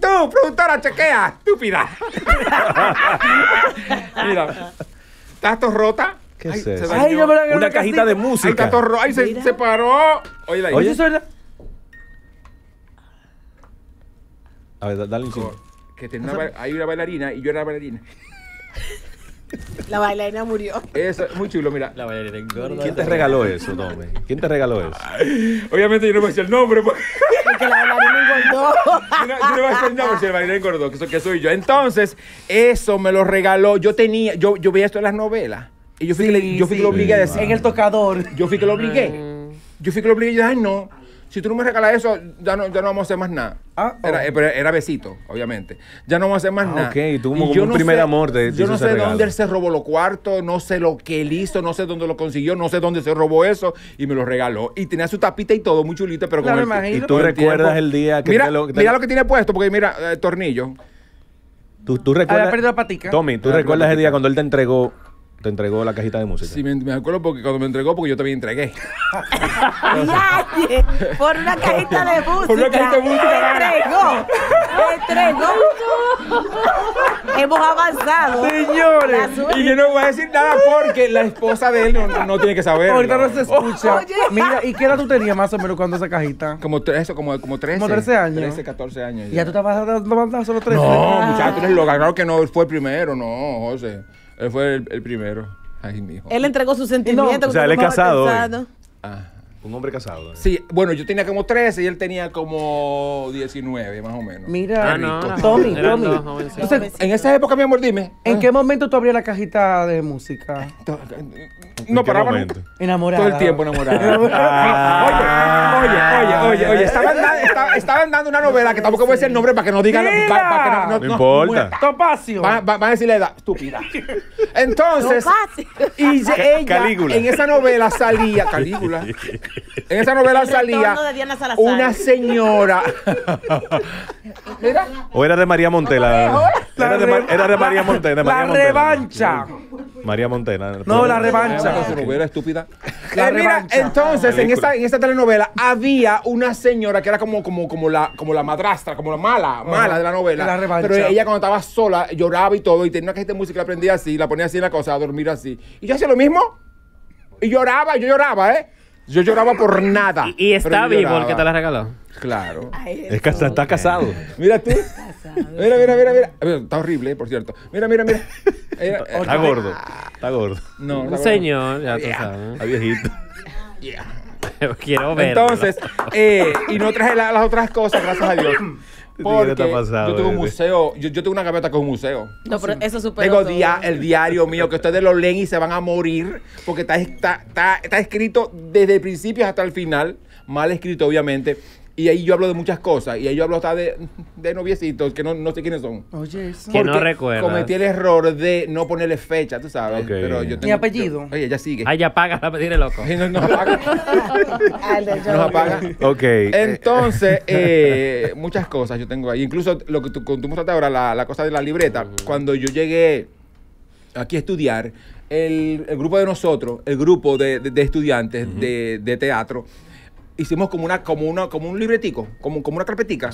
tú, productora, chequea, estúpida. [LAUGHS] Mira, ¿estás rota? ¿Qué es eso? Ay, no me Una cajita de música. Ay, se, se paró. Oye, la Oye, eso verdad. A ver, dale un Que hay una bailarina y yo era bailarina. [LAUGHS] La bailarina murió. Eso, muy chulo, mira. La bailarina engordó. ¿Quién te regaló eso, ¿Quién te regaló eso? Obviamente yo no voy a decir el nombre pues. [LAUGHS] porque... la bailarina engordó. [LAUGHS] Yo no, yo voy a el nombre si la bailarina engordó, que, soy, soy yo. Entonces, eso me lo regaló. Yo tenía, yo, yo veía esto en las novelas. Y yo fui, que, yo fui que lo obligué a decir. En el tocador. Yo fui que lo obligué. Mm. Yo fui que lo obligué y dije, ay no si tú no me regalas eso, ya no, vamos a hacer más nada. Ah, era, eh, besito, obviamente. Ya no vamos a hacer más ah, nada. Ok, tú como, un primer amor de Yo no sé dónde él se robó lo cuarto, no sé lo que él hizo, no sé dónde lo consiguió, no sé dónde se robó eso y me lo regaló. Y tenía su tapita y todo, muy chulita, pero como Y tú recuerdas el día que... Mira, lo, que tiene puesto, porque mira, el eh, tornillo. ¿Tú, tú recuerdas... Había perdido patica. Tommy, ¿tú recuerdas el día cuando él te entregó te entregó la cajita de música. Sí, me, acuerdo porque cuando me entregó, porque yo también entregué. por una cajita de música. Por una cajita de música. Me entregó. Me entregó. Hemos avanzado. Señores. Y yo no voy a decir nada porque la esposa de él no, tiene que saber. Ahorita no, se escucha. Oye. Mira, ¿y qué edad tú tenías más o menos cuando esa cajita? Como eso, como, como 13. Como 13 años. 13, 14 años. ¿Y ya, tú a dando solo 13? No, ah. muchachos, tú eres lo Claro que no fue el primero, no, José. Él fue el, primero. Ay, Él entregó su sentimiento. o sea, él es casado. Ah. Un hombre casado. Eh. Sí, bueno, yo tenía como 13 y él tenía como 19, más o menos. Mira, ah, ah, Tommy, Tommy. Entonces, en esa época, mi amor, dime. ¿En ¿eh? qué momento tú abrías la cajita de música? [LAUGHS] No parábola. momento Enamorada. Todo el tiempo enamorada. [LAUGHS] oye Oye, oye, oye, oye. andando estaban dando una novela que tampoco voy a decir el nombre para que no digan. no, importa. Topacio. Van, a decirle edad. Estúpida. [LAUGHS] Entonces. y ella. En esa novela salía. Calígula. En esa novela salía. Una señora. O era de María Montela. Era de, María Montela. la revancha. María Montena. no, la revancha. estúpida. Eh, entonces, en esta, telenovela había una señora que era como, como, como, la, como la madrastra, como la mala, mala de la novela. La revancha. Pero ella cuando estaba sola lloraba y todo y tenía una cajita de música, la prendía así, la ponía así en la cosa, a dormir así. Y yo hacía lo mismo. Y lloraba, yo lloraba, ¿eh? Yo lloraba por nada. Y, está vivo el que te la regaló. Claro. es que está, casado. Mira tú. Mira, mira, mira, mira. Está horrible, eh, por cierto. Mira, mira, mira. está eh, eh, gordo. Está gordo. No, Un señor, ya tú Está viejito. [LAUGHS] Quiero ver. Entonces, eh, y no traje las otras cosas, gracias a Dios. Porque yo tengo un museo, yo, tengo una gaveta con un museo. No, pero eso Tengo el diario mío que ustedes lo leen y se van a morir porque está, está, está, está escrito desde el principio hasta el final, mal escrito obviamente y ahí yo hablo de muchas cosas. Y ahí yo hablo hasta de, noviecitos que no, sé quiénes son. Oye, eso. Que no recuerdo. Cometí el error de no ponerle fecha, tú sabes. Mi apellido. oye, ya sigue. Ah, ya apaga. la loco. Nos apaga. no apaga. [LAUGHS] Ok. Entonces, [LAUGHS] eh, muchas cosas yo tengo ahí. Incluso lo que tú, tú mostraste ahora, la, cosa de la libreta. Cuando yo llegué aquí a estudiar, el, grupo de nosotros, el grupo de, estudiantes de, de teatro, hicimos como una como una como un libretico, como, como una carpetica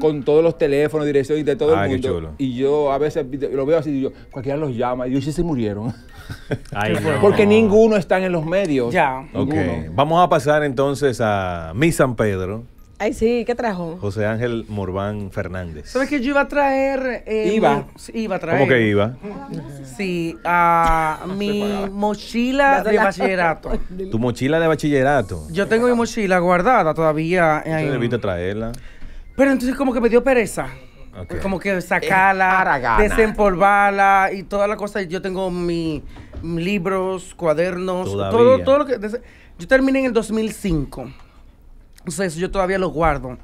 con todos los teléfonos, direcciones de todo el ah, mundo. Y yo a veces lo veo así yo, cualquiera los llama y yo sí se murieron. [LAUGHS] Porque ninguno está en los medios. Ya. Vamos a pasar entonces a mi San Pedro. Ay, sí, ¿qué trajo? José Ángel Morván Fernández. ¿Sabes que yo iba a traer. Eh, iba. iba a traer. ¿Cómo que iba? Sí, a mi mochila de bachillerato. ¿Tu mochila de bachillerato? Yo tengo mi mochila guardada todavía. Entonces debiste traerla. Pero entonces, como que me dio pereza. Como que sacarla, desempolvarla y toda la cosa. Yo tengo mis libros, cuadernos, todo, todo lo que. Yo terminé en el 2005. Entonces yo todavía lo guardo.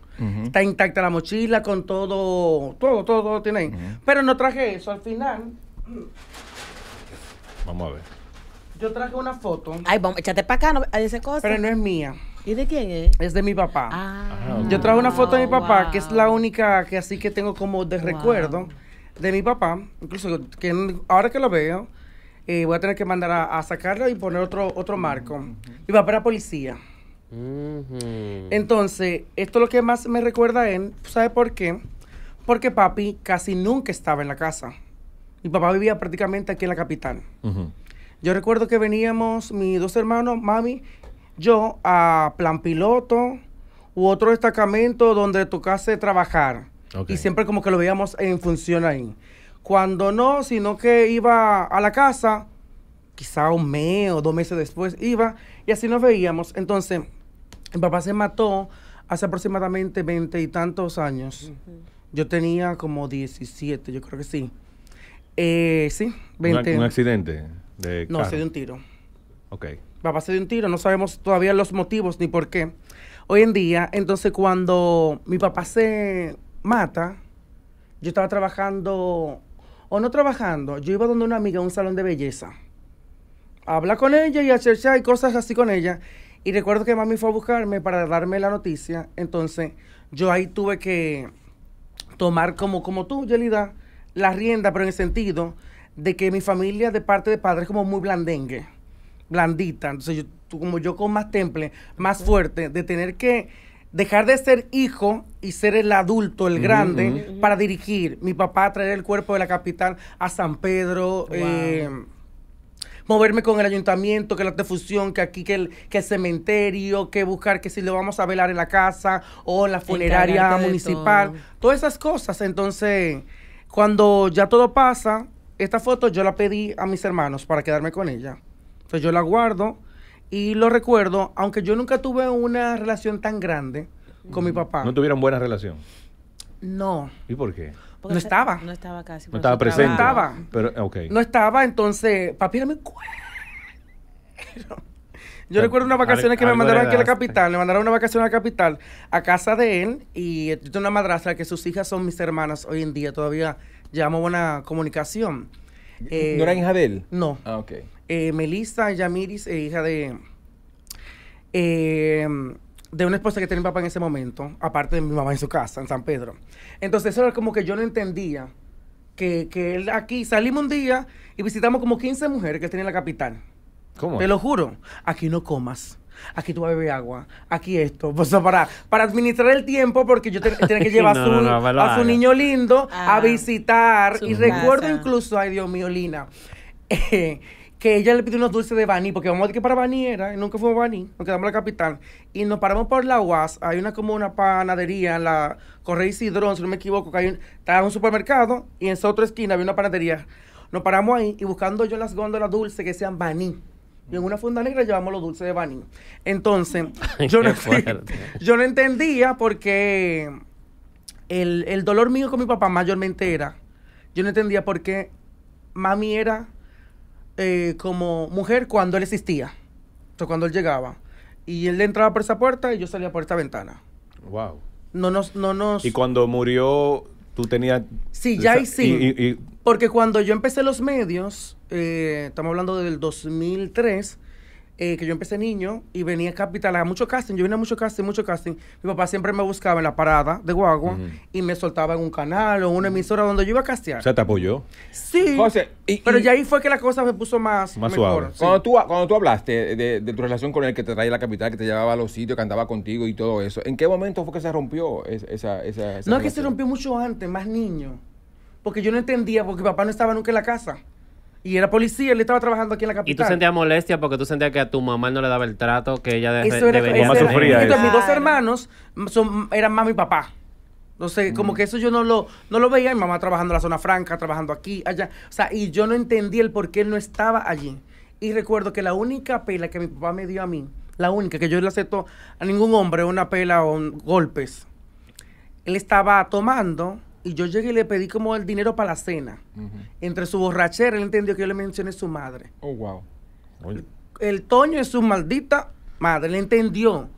Está intacta la mochila con todo, todo, todo, todo tiene ahí. Pero no traje eso al final. Vamos a ver. Yo traje una foto. Ay, vamos, échate para acá, no, cosa. Pero no es mía. ¿Y de quién es? Es de mi papá. Ah. Ah, yo traje una foto de mi ah, papá, que es la única que así que tengo como de recuerdo de mi papá. Incluso que ahora que lo veo, eh, voy a tener que mandar a, sacarla y poner otro, otro marco. y va Mi papá era policía. Entonces, esto es lo que más me recuerda a él. ¿Sabe por qué? Porque papi casi nunca estaba en la casa. Mi papá vivía prácticamente aquí en la capital. Yo recuerdo que veníamos, mis dos hermanos, mami, yo, a Plan Piloto u otro destacamento donde tocase trabajar. Y siempre como que lo veíamos en función ahí. Cuando no, sino que iba a la casa, quizá un mes o dos meses después iba, y así nos veíamos. Entonces, mi papá se mató hace aproximadamente veinte y tantos años. Yo tenía como 17, yo creo que sí. Eh, sí, 20. ¿Un, accidente? no, se dio un tiro. Ok. Papá se dio un tiro, no sabemos todavía los motivos ni por qué. Hoy en día, entonces cuando mi papá se mata, yo estaba trabajando, o no trabajando, yo iba donde una amiga a un salón de belleza. Habla con ella y a y cosas así con ella. Y recuerdo que mami fue a buscarme para darme la noticia. Entonces, yo ahí tuve que tomar como, como tú, Yelida, la rienda, pero en el sentido de que mi familia de parte de padres es como muy blandengue, blandita. Entonces, como yo con más temple, más fuerte, de tener que dejar de ser hijo y ser el adulto, el grande, para dirigir. Mi papá a traer el cuerpo de la capital a San Pedro moverme con el ayuntamiento, que la defusión, que aquí, que el, cementerio, que buscar que si lo vamos a velar en la casa o en la funeraria municipal, todas esas cosas. Entonces, cuando ya todo pasa, esta foto yo la pedí a mis hermanos para quedarme con ella. Entonces yo la guardo y lo recuerdo, aunque yo nunca tuve una relación tan grande con mi mm. papá. ¿No tuvieron buena relación? No. ¿Y por qué? no estaba. No estaba casi. No estaba presente. No estaba. Pero, okay. No estaba, entonces, papi era mi Yo recuerdo unas vacaciones que me mandaron aquí a la este? capital, me mandaron una vacación a la capital, a casa de él, y yo tengo una madrastra que sus hijas son mis hermanas hoy en día, todavía llevamos buena comunicación. ¿No eran eh, hija de él? No. Ah, ok. Eh, Melissa Yamiris, eh, hija de de una esposa que tenía mi papá en ese momento, aparte de mi mamá en su casa, en San Pedro. Entonces eso era como que yo no entendía que, él aquí salimos un día y visitamos como 15 mujeres que tenía en la capital. ¿Cómo? Te lo juro, aquí no comas. Aquí tú vas a beber agua, aquí esto, pues [LAUGHS] para, para administrar el tiempo, porque yo tenía que [LAUGHS] llevar a, su, niño lindo a ah, visitar. Y recuerdo incluso, ay Dios mío, Lina, [LAUGHS] que ella le pidió unos dulces de Baní, porque vamos a decir que para Baní era, y nunca fuimos a Baní, nos quedamos en la capital, y nos paramos por la UAS, hay una como una panadería en la y Cidrón, si no me equivoco, que hay un, estaba un supermercado, y en esa otra esquina había una panadería. Nos paramos ahí, y buscando yo las góndolas dulces que sean Baní. Y en una funda negra llevamos los dulces de Baní. Entonces, [LAUGHS] yo, no, entendía por qué... el dolor mío con mi papá mayormente era, yo no entendía por qué mami era eh, como mujer cuando él existía, o sea, cuando él llegaba. Y él entraba por esa puerta y yo salía por esta ventana. Wow. No nos, no nos... Y cuando murió, tú tenías... Sí, ya y sí. Porque cuando yo empecé los medios, eh, estamos hablando del 2003, eh, que yo empecé niño y venía a Capital a muchos casting. Yo vine a mucho casting, mucho casting. Mi papá siempre me buscaba en la parada de Guagua y me soltaba en un canal o en una emisora donde yo iba a castear. O sea, te apoyó. Sí. José, pero ya ahí fue que la cosa me puso más, suave. Cuando, tú, cuando tú hablaste de, tu relación con el que te traía a la capital, que te llevaba a los sitios, que andaba contigo y todo eso, ¿en qué momento fue que se rompió esa, esa, No, es que se rompió mucho antes, más niño. Porque yo no entendía, porque mi papá no estaba nunca en la casa. Y era policía, él estaba trabajando aquí en la capital. Y tú sentías molestia porque tú sentías que a tu mamá no le daba el trato que ella de debería eso era, sufría mis dos hermanos son, eran más mi papá. Entonces, mm. como que eso yo no lo, no lo veía. Mi mamá trabajando en la zona franca, trabajando aquí, allá. O sea, y yo no entendía el por qué él no estaba allí. Y recuerdo que la única pela que mi papá me dio a mí, la única que yo le acepto a ningún hombre, una pela o golpes, él estaba tomando y yo llegué y le pedí como el dinero para la cena. Entre su borrachera, él entendió que yo le mencioné su madre. Oh, wow. El, Toño es su maldita madre, le entendió.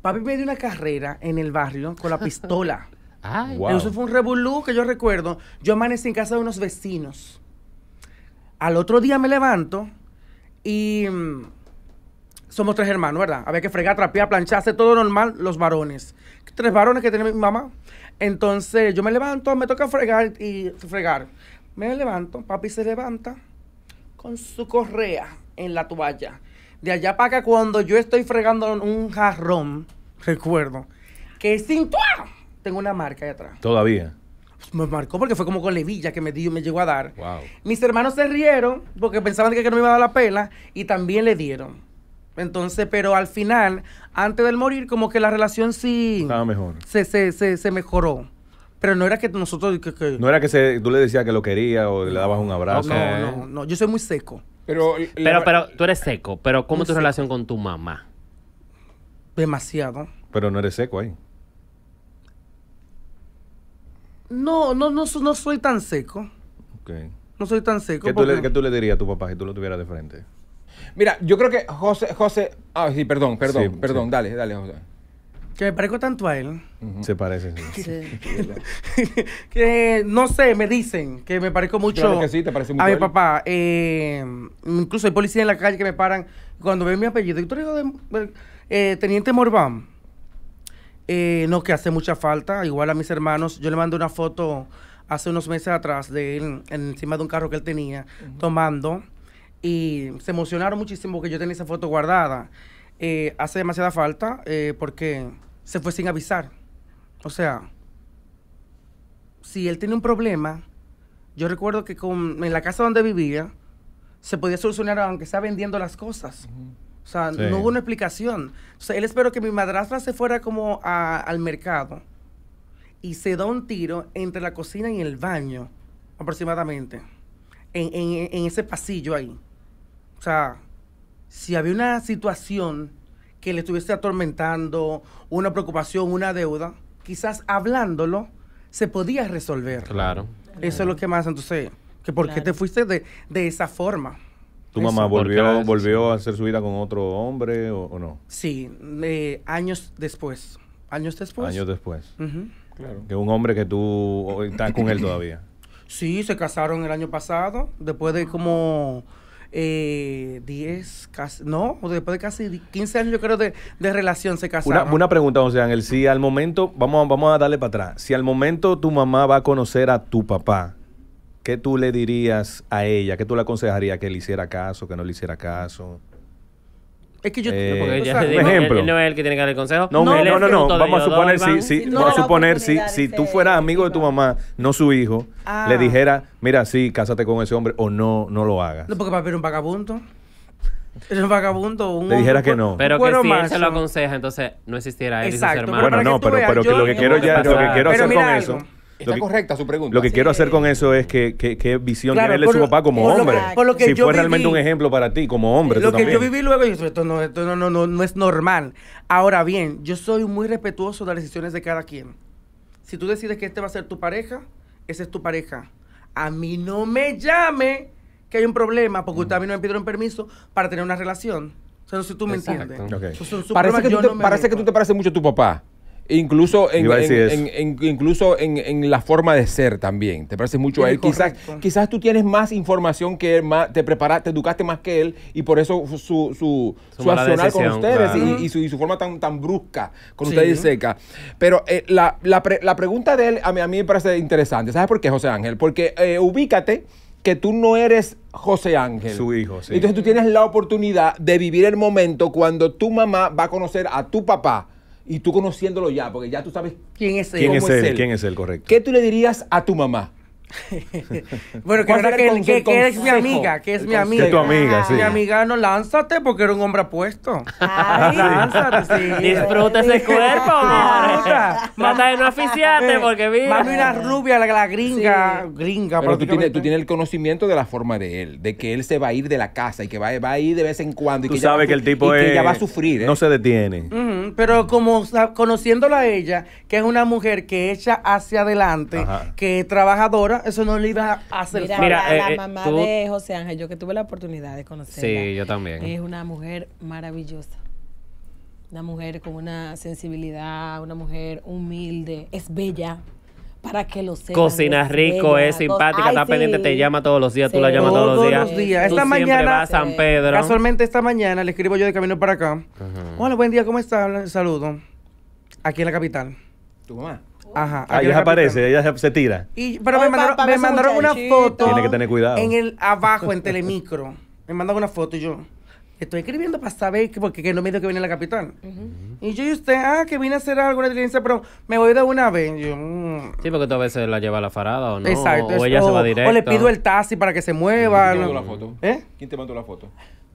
Papi me dio una carrera en el barrio con la [LAUGHS] pistola. Ay, wow. Eso fue un revolú que yo recuerdo. Yo amanecí en casa de unos vecinos. Al otro día me levanto y mm, somos tres hermanos, ¿verdad? Había que fregar, trapear, plancharse, todo normal, los varones. Tres varones que tiene mi mamá. Entonces yo me levanto, me toca fregar y fregar. Me levanto, papi se levanta con su correa en la toalla. De allá para acá, cuando yo estoy fregando un jarrón, recuerdo, que sin toa tengo una marca ahí atrás. Todavía me marcó porque fue como con levilla que me dio, me llegó a dar. Mis hermanos se rieron porque pensaban que no me iba a dar la pela y también le dieron. Entonces, pero al final, antes del morir, como que la relación sí... Estaba mejor. Se, mejoró. Pero no era que nosotros... No era que tú le decías que lo quería o le dabas un abrazo. No, no, no, Yo soy muy seco. Pero, pero, tú eres seco. Pero ¿cómo es tu relación con tu mamá? Demasiado. Pero no eres seco ahí. No, no, no, no soy tan seco. Ok. No soy tan seco. ¿Qué, tú, ¿qué tú le dirías a tu papá si tú lo tuvieras de frente? Mira, yo creo que José, José, ah, sí, perdón, perdón, perdón, dale, dale, José. Que me parezco tanto a él. Se parece, [LAUGHS] sí. que no sé, me dicen que me parezco mucho que sí, te parece a mi papá. Eh, incluso hay policías en la calle que me paran cuando ven mi apellido. Tú de, eh, Teniente Morbán. Eh, no, que hace mucha falta. Igual a mis hermanos, yo le mandé una foto hace unos meses atrás de él encima de un carro que él tenía, tomando y se emocionaron muchísimo que yo tenía esa foto guardada. Eh, hace demasiada falta eh, porque se fue sin avisar. O sea, si él tiene un problema, yo recuerdo que con, en la casa donde vivía se podía solucionar aunque estaba vendiendo las cosas. O sea, no hubo una explicación. O sea, él esperó que mi madrastra se fuera como al mercado y se da un tiro entre la cocina y el baño aproximadamente. En, en, en ese pasillo ahí. O sea, si había una situación que le estuviese atormentando, una preocupación, una deuda, quizás hablándolo se podía resolver. Claro. Eso es lo que más, entonces, que por qué te fuiste de, esa forma. ¿Tu mamá volvió, volvió a hacer su vida con otro hombre o, no? Sí, eh, años después. ¿Años después? Años después. Claro. Que un hombre que tú estás con él todavía. Sí, se casaron el año pasado, después de como eh, 10, casi, no, después de casi 15 años yo creo de, de relación se casaron. Una, pregunta, José Ángel, si al momento, vamos, vamos a darle para atrás, si al momento tu mamá va a conocer a tu papá, ¿qué tú le dirías a ella? ¿Qué tú le aconsejarías? ¿Que le hiciera caso, que no le hiciera caso? Es que yo. Eh, no, porque ya te digo, ejemplo. Él, no es el que tiene que dar el consejo. No, no, no, no, Vamos a suponer, si, si, vamos a suponer si, si tú fueras amigo de tu mamá, no su hijo, le ah. dijera, mira, sí, cásate con ese hombre o no, no lo hagas. No, porque papi era un vagabundo. Era un vagabundo. Un, le dijera que no. Pero que si se lo aconseja, entonces no existiera él Exacto, y Bueno, no, pero, que lo que quiero ya, lo que quiero hacer con eso. Está correcta su pregunta. Lo que quiero hacer con eso es que, que, que visión tiene su papá como hombre. si fue realmente un ejemplo para ti como hombre. Lo que yo viví luego, y esto, no, esto no, es normal. Ahora bien, yo soy muy respetuoso de las decisiones de cada quien. Si tú decides que este va a ser tu pareja, esa es tu pareja. A mí no me llame que hay un problema porque usted a mí no me pidieron permiso para tener una relación. O sea, no sé si tú me entiendes. parece, que tú te, parece que tú te pareces mucho a tu papá. Incluso en, incluso en, la forma de ser también. Te parece mucho a él. Quizás, quizás tú tienes más información que él, más, te preparaste, te educaste más que él y por eso su, su, su, accionar con ustedes y, y, su, forma tan, tan brusca con ustedes seca. Pero eh, la, la, pregunta de él a mí, a mí me parece interesante. ¿Sabes por qué, José Ángel? Porque eh, ubícate que tú no eres José Ángel. Su hijo, sí. Entonces tú tienes la oportunidad de vivir el momento cuando tu mamá va a conocer a tu papá y tú conociéndolo ya, porque ya tú sabes quién es él. ¿Quién es él? ¿Quién es él? Correcto. ¿Qué tú le dirías a tu mamá? [LAUGHS] bueno, que, que, es mi amiga, que es mi amiga. tu amiga, ah. Mi amiga, no, lánzate porque era un hombre apuesto. Ay. Lánzate, sí. Disfruta ese cuerpo, manda Mata no eh, porque mira. Mami, una rubia, la, gringa. Gringa, Pero tú tienes, tú tienes el conocimiento de la forma de él, de que él se va a ir de la casa y que va, a ir de vez en cuando. Y tú que sabes que el tipo es, que ya va a sufrir. ¿eh? No se detiene. pero como conociéndola a ella, que es una mujer que echa hacia adelante, que es trabajadora, eso no le iba a hacer Mira, la, eh, eh, mamá de José Ángel, yo que tuve la oportunidad de conocerla. Sí, yo también. Es una mujer maravillosa. Una mujer con una sensibilidad, una mujer humilde, es bella, para que lo sepas, Cocina rico, es simpática, está pendiente, te llama todos los días, tú la llamas todos, los días. esta mañana. Casualmente esta mañana le escribo yo de camino para acá. Hola, buen día, ¿cómo estás? Saludo. Aquí en la capital. ¿Tu mamá? Ajá. Ahí aparece, ella se tira. Y, pero me oh, mandaron, me mandaron una foto. Tiene que tener cuidado. En el abajo, en Telemicro. me mandaron una foto y yo. Estoy escribiendo para saber que, porque que no me dio que viene la capital. Y yo y usted, ah, que vine a hacer alguna diligencia, pero me voy de una vez. Yo, mm". Sí, porque tú a veces la lleva a la farada o no. Exacto. O, ella se va directo. O le pido el taxi para que se mueva. ¿Quién te mandó la foto? ¿Eh? ¿Quién te mandó la foto?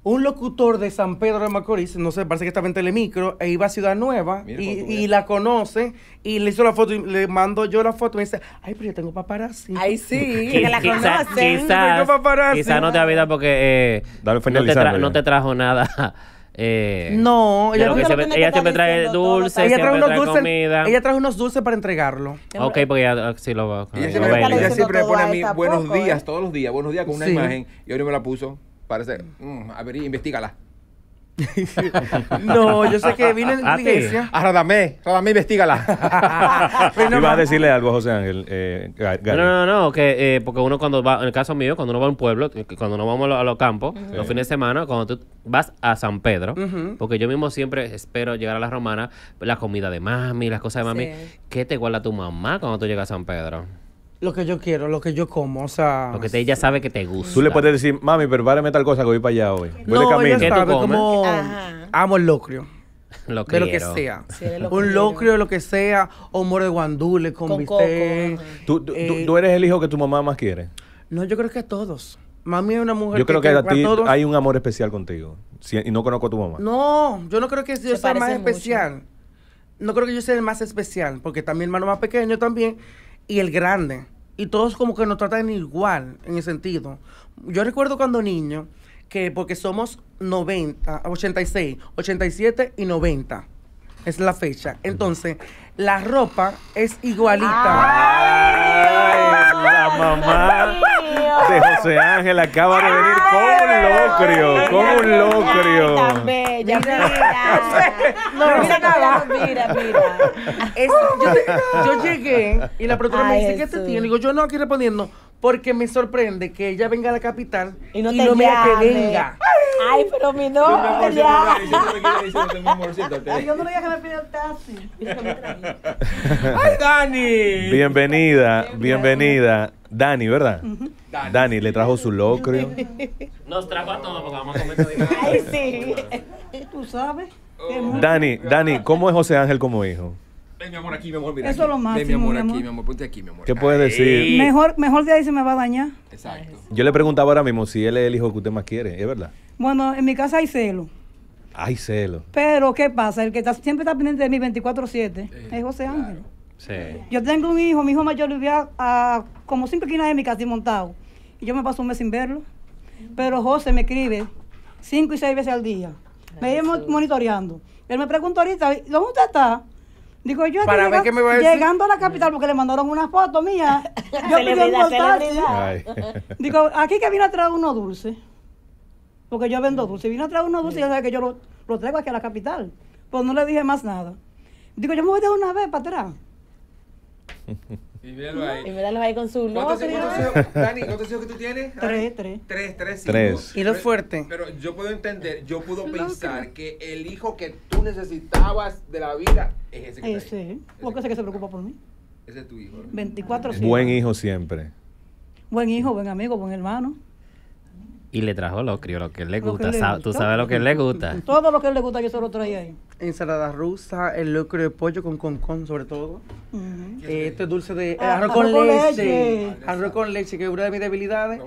un locutor de San Pedro de Macorís, no sé, parece que estaba en Telemicro, e iba a Ciudad Nueva y, y la conoce y le hizo la foto y le mando yo la foto y me dice, ay, pero yo tengo paparazzi. Ay, sí, [LAUGHS] que la conoce. Quizás, quizás no te habido porque eh, no, te no te trajo nada. [LAUGHS] Eh, no, ella, siempre, trae dulces, ella trae, unos dulces, comida. Ella trae unos dulces para entregarlo. Ok, porque ella ah, sí lo va. Ella, siempre, ella siempre me pone a mí buenos días, ¿eh? todos los días, buenos días con una imagen. Y hoy me la puso. Parece, mm. mm, a ver, investigala. [LAUGHS] no, yo sé que vine. en la iglesia. A Radamé, Radamé, investigala. ¿Y vas a decirle algo José Ángel. Eh, no, no, no, que, eh, porque uno cuando va, en el caso mío, cuando uno va a un pueblo, eh, cuando nos vamos a los, campos, los fines de semana, cuando tú vas a San Pedro, porque yo mismo siempre espero llegar a la romana, la comida de mami, las cosas de mami. ¿Qué te guarda tu mamá cuando tú llegas a San Pedro? Lo que yo quiero, lo que yo como, o sea... Lo que ella sabe que te gusta. Tú le puedes decir, mami, pero prepárame tal cosa que voy para allá hoy. Voy de camino. Sabe, como... Amo el locrio. [LAUGHS] Lo de lo que sea. un locrio, lo que sea, o more de guandule con, bistec. ¿Tú, eh, tú, eres el hijo que tu mamá más quiere? No, yo creo que a todos. Mami es una mujer yo creo que, a ti hay un amor especial contigo. y no conozco a tu mamá. No, yo no creo que yo sea más especial. No creo que yo sea el más especial, porque también mi hermano más pequeño también y el grande. Y todos como que nos tratan igual en ese sentido. Yo recuerdo cuando niño que porque somos 90, 86, 87 y 90. Es la fecha. Entonces, la ropa es igualita. Ay, de José Ángel acaba de venir con un locrio, con un locrio. Ay, bella, mira, mira, mira, mira. yo, llegué y la productora me dice, que te tiene? Digo, yo no aquí respondiendo porque me sorprende que ella venga a la capital y no, y me que venga. Ay, pero mi no. Yo no le voy a pedir el taxi. [LAUGHS] Ay, Dani. Bienvenida, bienvenida. Dani, ¿verdad? Dani. le trajo su locro [LAUGHS] Nos trajo a todos porque vamos a comer todo Ay, sí. Tú sabes. Oh. Dani, Dani, ¿cómo es José Ángel como hijo? Ven, mi amor, aquí, mi amor, Eso es lo más. Ven, mi amor, aquí, mi amor, ¿Qué puedes decir? Mejor, mejor de ahí se me va a dañar. Exacto. Yo le preguntaba ahora mismo si él es el hijo que usted más quiere, ¿es verdad? Bueno, en mi casa hay celo. Hay celo. Pero, ¿qué pasa? El que siempre está pendiente de mí 24-7 es José Ángel. Sí. Yo tengo un hijo, mi hijo mayor vivía a, como cinco esquinas de mi casa y montado yo me paso un mes sin verlo. Pero José me escribe cinco y seis veces al día. Me iba monitoreando. Él me preguntó ahorita, ¿dónde usted está? Digo, yo estoy llegando, a la capital porque le mandaron una foto mía. [LAUGHS] yo [LAUGHS] Digo, aquí que vino a traer uno dulce. Porque yo vendo dulce. Vino a traer uno dulce y ya sabe que yo lo, lo, traigo aquí a la capital. Pues no le dije más nada. Digo, yo me voy de una vez para atrás. [LAUGHS] Y míralo ahí. Y ahí con su luz, Dani, [LAUGHS] ¿cuántos hijos que tú tienes? Tres, tres. Tres, tres, tres. Y lo fuerte. Pero yo puedo entender, yo puedo pensar que el hijo que tú necesitabas de la vida es ese que Ese, ahí. porque ese que se preocupa por mí. Ese es tu hijo. 24 Buen hijo siempre. Buen hijo, buen amigo, buen hermano y le trajo lo crió, lo que le gusta. tú sabes lo que le gusta. [LAUGHS] Todo lo que le gusta yo solo lo traía ahí. Ensalada rusa, el lucro de pollo con concón sobre todo. Uh es este dulce de eh, ah, arroz, con, leche. Arroz con leche, que es una de mis debilidades.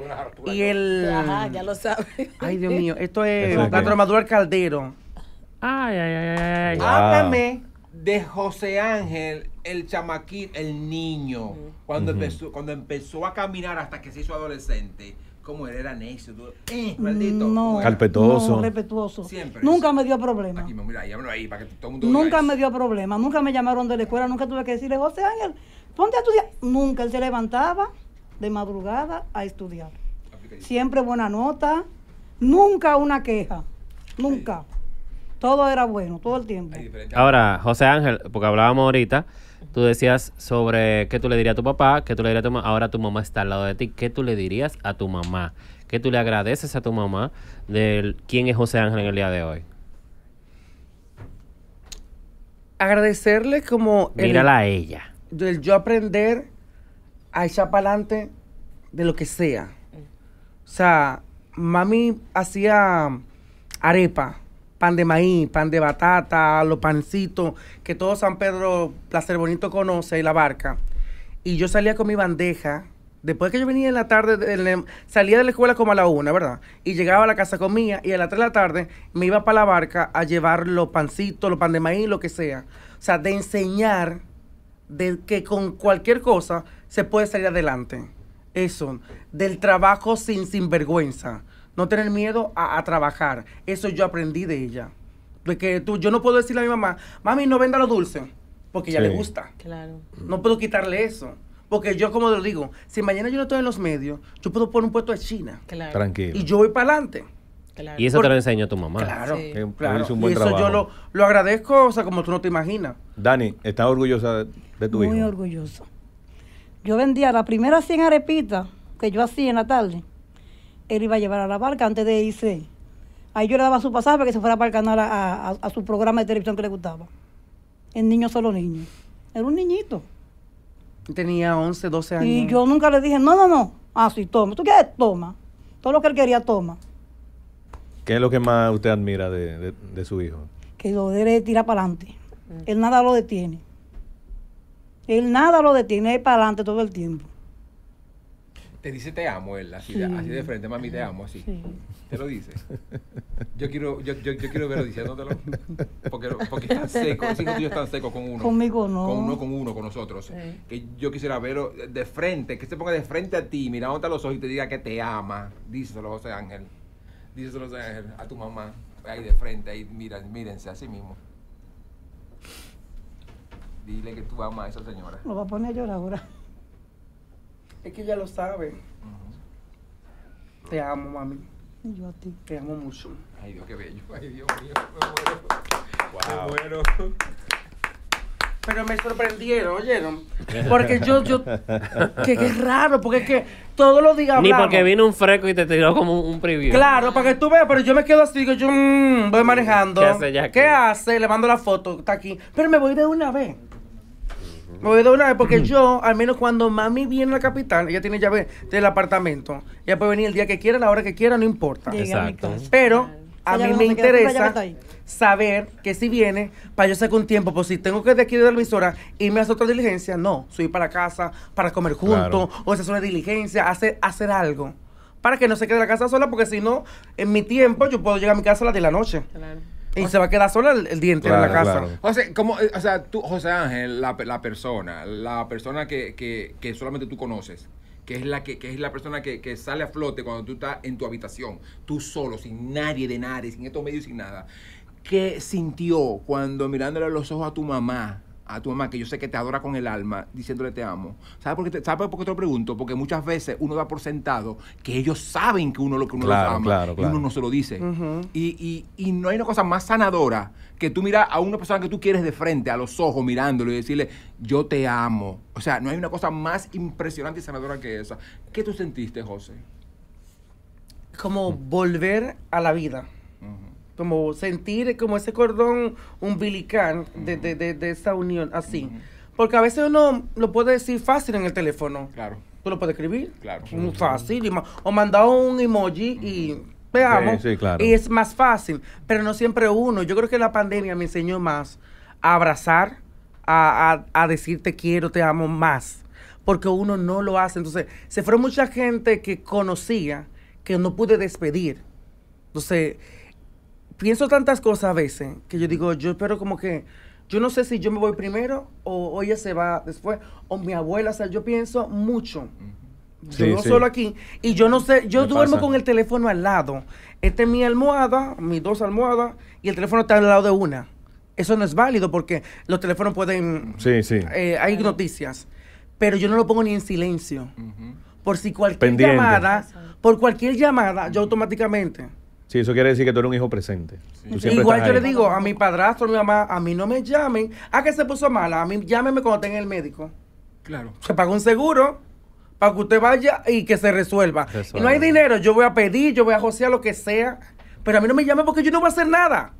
y el... ya lo sabes. Ay, Dios mío. Esto es la tromadura caldero. Ay, ay, ay, ay. Háblame de José Ángel, el chamaquín, el niño, cuando, cuando empezó a caminar hasta que se hizo adolescente. ¿Cómo él era necio? Eh, maldito. No, respetuoso. Siempre. Nunca me dio problema. Aquí, ahí para que todo el mundo Nunca me dio problema. Nunca me llamaron de la escuela. Nunca tuve que decirle, José Ángel, ponte a estudiar. Nunca. Él se levantaba de madrugada a estudiar. Siempre buena nota. Nunca una queja. Nunca. Todo era bueno, todo el tiempo. Ahora, José Ángel, porque hablábamos ahorita Tú decías sobre qué tú le dirías a tu papá, qué tú le dirías a tu mamá. Ahora tu mamá está al lado de ti. ¿Qué tú le dirías a tu mamá? ¿Qué tú le agradeces a tu mamá de quién es José Ángel en el día de hoy? Agradecerle como... Mírala a ella. yo aprender a echar para adelante de lo que sea. O sea, mami hacía arepa pan de maíz, pan de batata, los pancitos, que todo San Pedro, Placer Bonito conoce y la barca. Y yo salía con mi bandeja. Después que yo venía en la tarde, salía de la escuela como a la una, ¿verdad? Y llegaba a la casa, comía, y a las tres de la tarde me iba para la barca a llevar los pancitos, los pan de maíz, lo que sea. O sea, de enseñar de que con cualquier cosa se puede salir adelante. Eso, del trabajo sin vergüenza no tener miedo a, trabajar. Eso yo aprendí de ella. porque tú, yo no puedo decirle a mi mamá, mami, no venda lo dulce, porque ya le gusta. Claro. No puedo quitarle eso. Porque yo, como lo digo, si mañana yo no estoy en los medios, yo puedo poner un puesto de China. Claro. Tranquilo. Y yo voy para adelante. Y eso te lo enseñó tu mamá. Claro, y eso yo lo, agradezco, o sea, como tú no te imaginas. Dani, ¿estás orgullosa de tu vida Muy orgullosa. Yo vendía la primera 100 arepitas que yo hacía en la tarde él iba a llevar a la barca antes de irse. Ahí yo le daba su pasaje para que se fuera para el canal a, su programa de televisión que le gustaba. El niño solo niño. Era un niñito. Tenía 11, 12 años. Y yo nunca le dije, no, no, no. Así ah, sí, toma. ¿Tú quieres? Toma. Todo lo que él quería, toma. ¿Qué es lo que más usted admira de, su hijo? Que lo debe tirar para adelante. Mm. Él nada lo detiene. Él nada lo detiene, él para adelante todo el tiempo te dice te amo él, así, de, así de frente, mami, te amo, así. Te lo dice. [LAUGHS] Yo quiero, yo, yo, quiero verlo diciéndotelo. Porque, porque están secos, tú y yo están seco con uno. Conmigo no. Con uno, con uno, con nosotros. Que yo quisiera verlo de frente, que se ponga de frente a ti, mirándote a los ojos y te diga que te ama. Díselo, José Ángel. Díselo, José Ángel, a tu mamá. Ahí de frente, ahí, mira, mírense, sí mismo. Dile que tú amas a esa señora. Lo va a poner a ahora. Es que ya lo sabe. Te amo, mami. Y yo a ti. Te amo mucho. Ay, Dios, qué bello. Ay, Dios mío. Wow. Pero me sorprendieron, ¿oyeron? Porque yo, yo, que, es raro, porque es que todo lo digamos. Ni porque vino un fresco y te tiró como un, preview. Claro, para que tú veas, pero yo me quedo así, digo, yo mm, voy manejando. ¿Qué hace ¿Qué hace? Le mando la foto, está aquí. Pero me voy de una vez. Me voy una porque yo, al menos cuando mami viene a la capital, ella tiene llave del apartamento. Ella puede venir el día que quiera, la hora que quiera, no importa. Exacto. Pero ah. a mí me interesa saber que si viene, para yo sacar un tiempo, pues si tengo que de aquí de la emisora irme a hacer otra diligencia, no, subir para casa, para comer juntos, o hacer una diligencia, hacer, hacer algo. Para que no se quede la casa sola, porque si no, en mi tiempo yo puedo llegar a mi casa a las de la noche. Claro. Y se va a quedar sola el, diente día en la casa. como, eh, o sea, tú, José Ángel, la, persona, la persona que, solamente tú conoces, que es la que, es la persona que, que, sale a flote cuando tú estás en tu habitación, tú solo, sin nadie de nadie, sin estos medios, sin nada. ¿Qué sintió cuando mirándole a los ojos a tu mamá a tu mamá, que yo sé que te adora con el alma, diciéndole te amo. ¿Sabes por qué te, por te lo pregunto? Porque muchas veces uno da por sentado que ellos saben que uno lo que uno ama y uno no se lo dice. y, no hay una cosa más sanadora que tú mirar a una persona que tú quieres de frente, a los ojos, mirándolo y decirle, yo te amo. O sea, no hay una cosa más impresionante y sanadora que esa. ¿Qué tú sentiste, José? Como volver a la vida como sentir como ese cordón umbilical de, de, de, esa unión, así. Porque a veces uno lo puede decir fácil en el teléfono. Claro. Tú lo puedes escribir. Claro. Muy mm, fácil. o mandado un emoji y veamos. claro. Y es más fácil. Pero no siempre uno. Yo creo que la pandemia me enseñó más a abrazar, a, a, a decir te quiero, te amo más. Porque uno no lo hace. Entonces, se fue mucha gente que conocía que no pude despedir. Entonces, pienso tantas cosas a veces que yo digo, yo espero como que, yo no sé si yo me voy primero o ella se va después, o mi abuela, o sea, yo pienso mucho. Yo no solo aquí. Y yo no sé, yo duermo con el teléfono al lado. Esta es mi almohada, mis dos almohadas, y el teléfono está al lado de una. Eso no es válido porque los teléfonos pueden... Sí, sí. Eh, hay noticias. Pero yo no lo pongo ni en silencio. Por si cualquier llamada, por cualquier llamada, yo automáticamente... Sí, eso quiere decir que tú eres un hijo presente. Igual yo le digo a mi padrastro, a mi mamá, a mí no me llamen. ¿A ah, que se puso mala? A mí llámeme cuando tenga en el médico. Claro. Se paga un seguro para que usted vaya y que se resuelva. no hay dinero, yo voy a pedir, yo voy a josear lo que sea, pero a mí no me llamen porque yo no voy a hacer nada.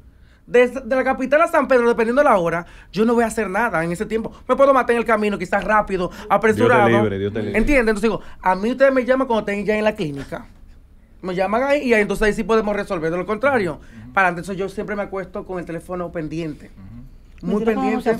de la capital a San Pedro, dependiendo de la hora, yo no voy a hacer nada en ese tiempo. Me puedo matar en el camino, quizás rápido, apresurado. Dios libre, Dios libre. ¿Entiendes? Entonces digo, a mí ustedes me llaman cuando estén ya en la clínica me llaman ahí y entonces ahí sí podemos resolver. De lo contrario, para eso yo siempre me acuesto con el teléfono pendiente. Muy pendiente.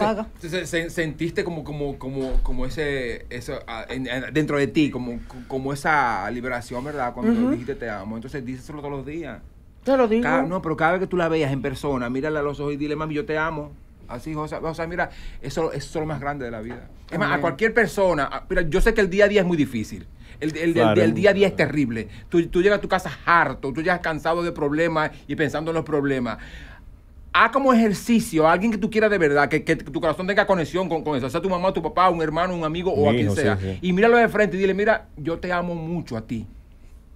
sentiste como, como, como, como ese, eso, ah, dentro de ti, como, como esa liberación, ¿verdad? Cuando dijiste te amo. Entonces eso todos los días. Te lo digo. no, pero cada vez que tú la veas en persona, mírala a los ojos y dile, mami, yo te amo. Así, José o sea mira, eso, es lo más grande de la vida. Es más, a cualquier persona, ah, mira, yo sé que el día a día es muy difícil. El, día a día es terrible. Tú, llegas a tu casa harto, tú llegas cansado de problemas y pensando en los problemas haz como ejercicio a alguien que tú quieras de verdad, que, tu corazón tenga conexión con, con, eso, sea tu mamá, tu papá, un hermano, un amigo o a quien sea. Y míralo de frente y dile, mira, yo te amo mucho a ti.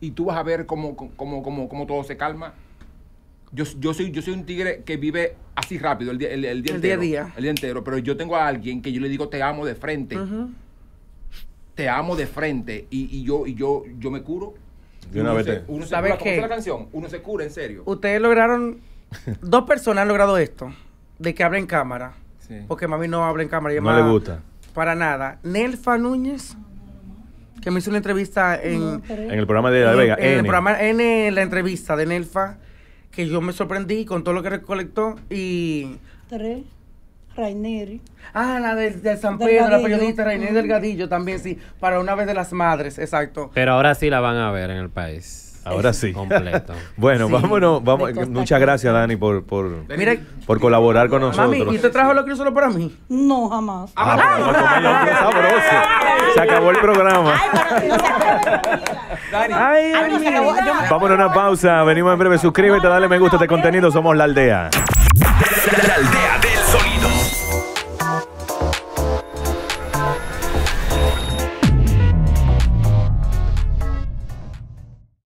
Y tú vas a ver cómo, cómo, cómo, cómo todo se calma yo, soy, yo soy un tigre que vive así rápido el, día, el, día entero. a día. El día entero. Pero yo tengo a alguien que yo le digo te amo de frente. Te amo de frente. Y, yo, y yo, yo me curo. De una uno vez. Se, uno sabe cura. la canción? Uno se cura, en serio. Ustedes lograron. dos personas han logrado esto. De que hablen cámara. Porque Porque mami no habla en cámara. No le gusta. Para nada. Nelfa Núñez que me hizo una entrevista en, en el programa de La Vega. En, el programa la entrevista de Nelfa que yo me sorprendí con todo lo que recolectó y... Tres. Raineri. Ah, la de, San Pedro, la periodista Raineri Delgadillo también, sí, para una vez de las madres, exacto. Pero ahora sí la van a ver en el país. Ahora sí. Completo. [LAUGHS] bueno, vámonos. Vamos. Muchas gracias, Dani, por, por, por colaborar con nosotros. Mami, ¿y te trajo lo que solo para mí? No, jamás. Ah, ah, se acabó el programa. Ay, Dani. vámonos a una pausa. Venimos en breve. Suscríbete, dale me gusta a este contenido. Somos la aldea.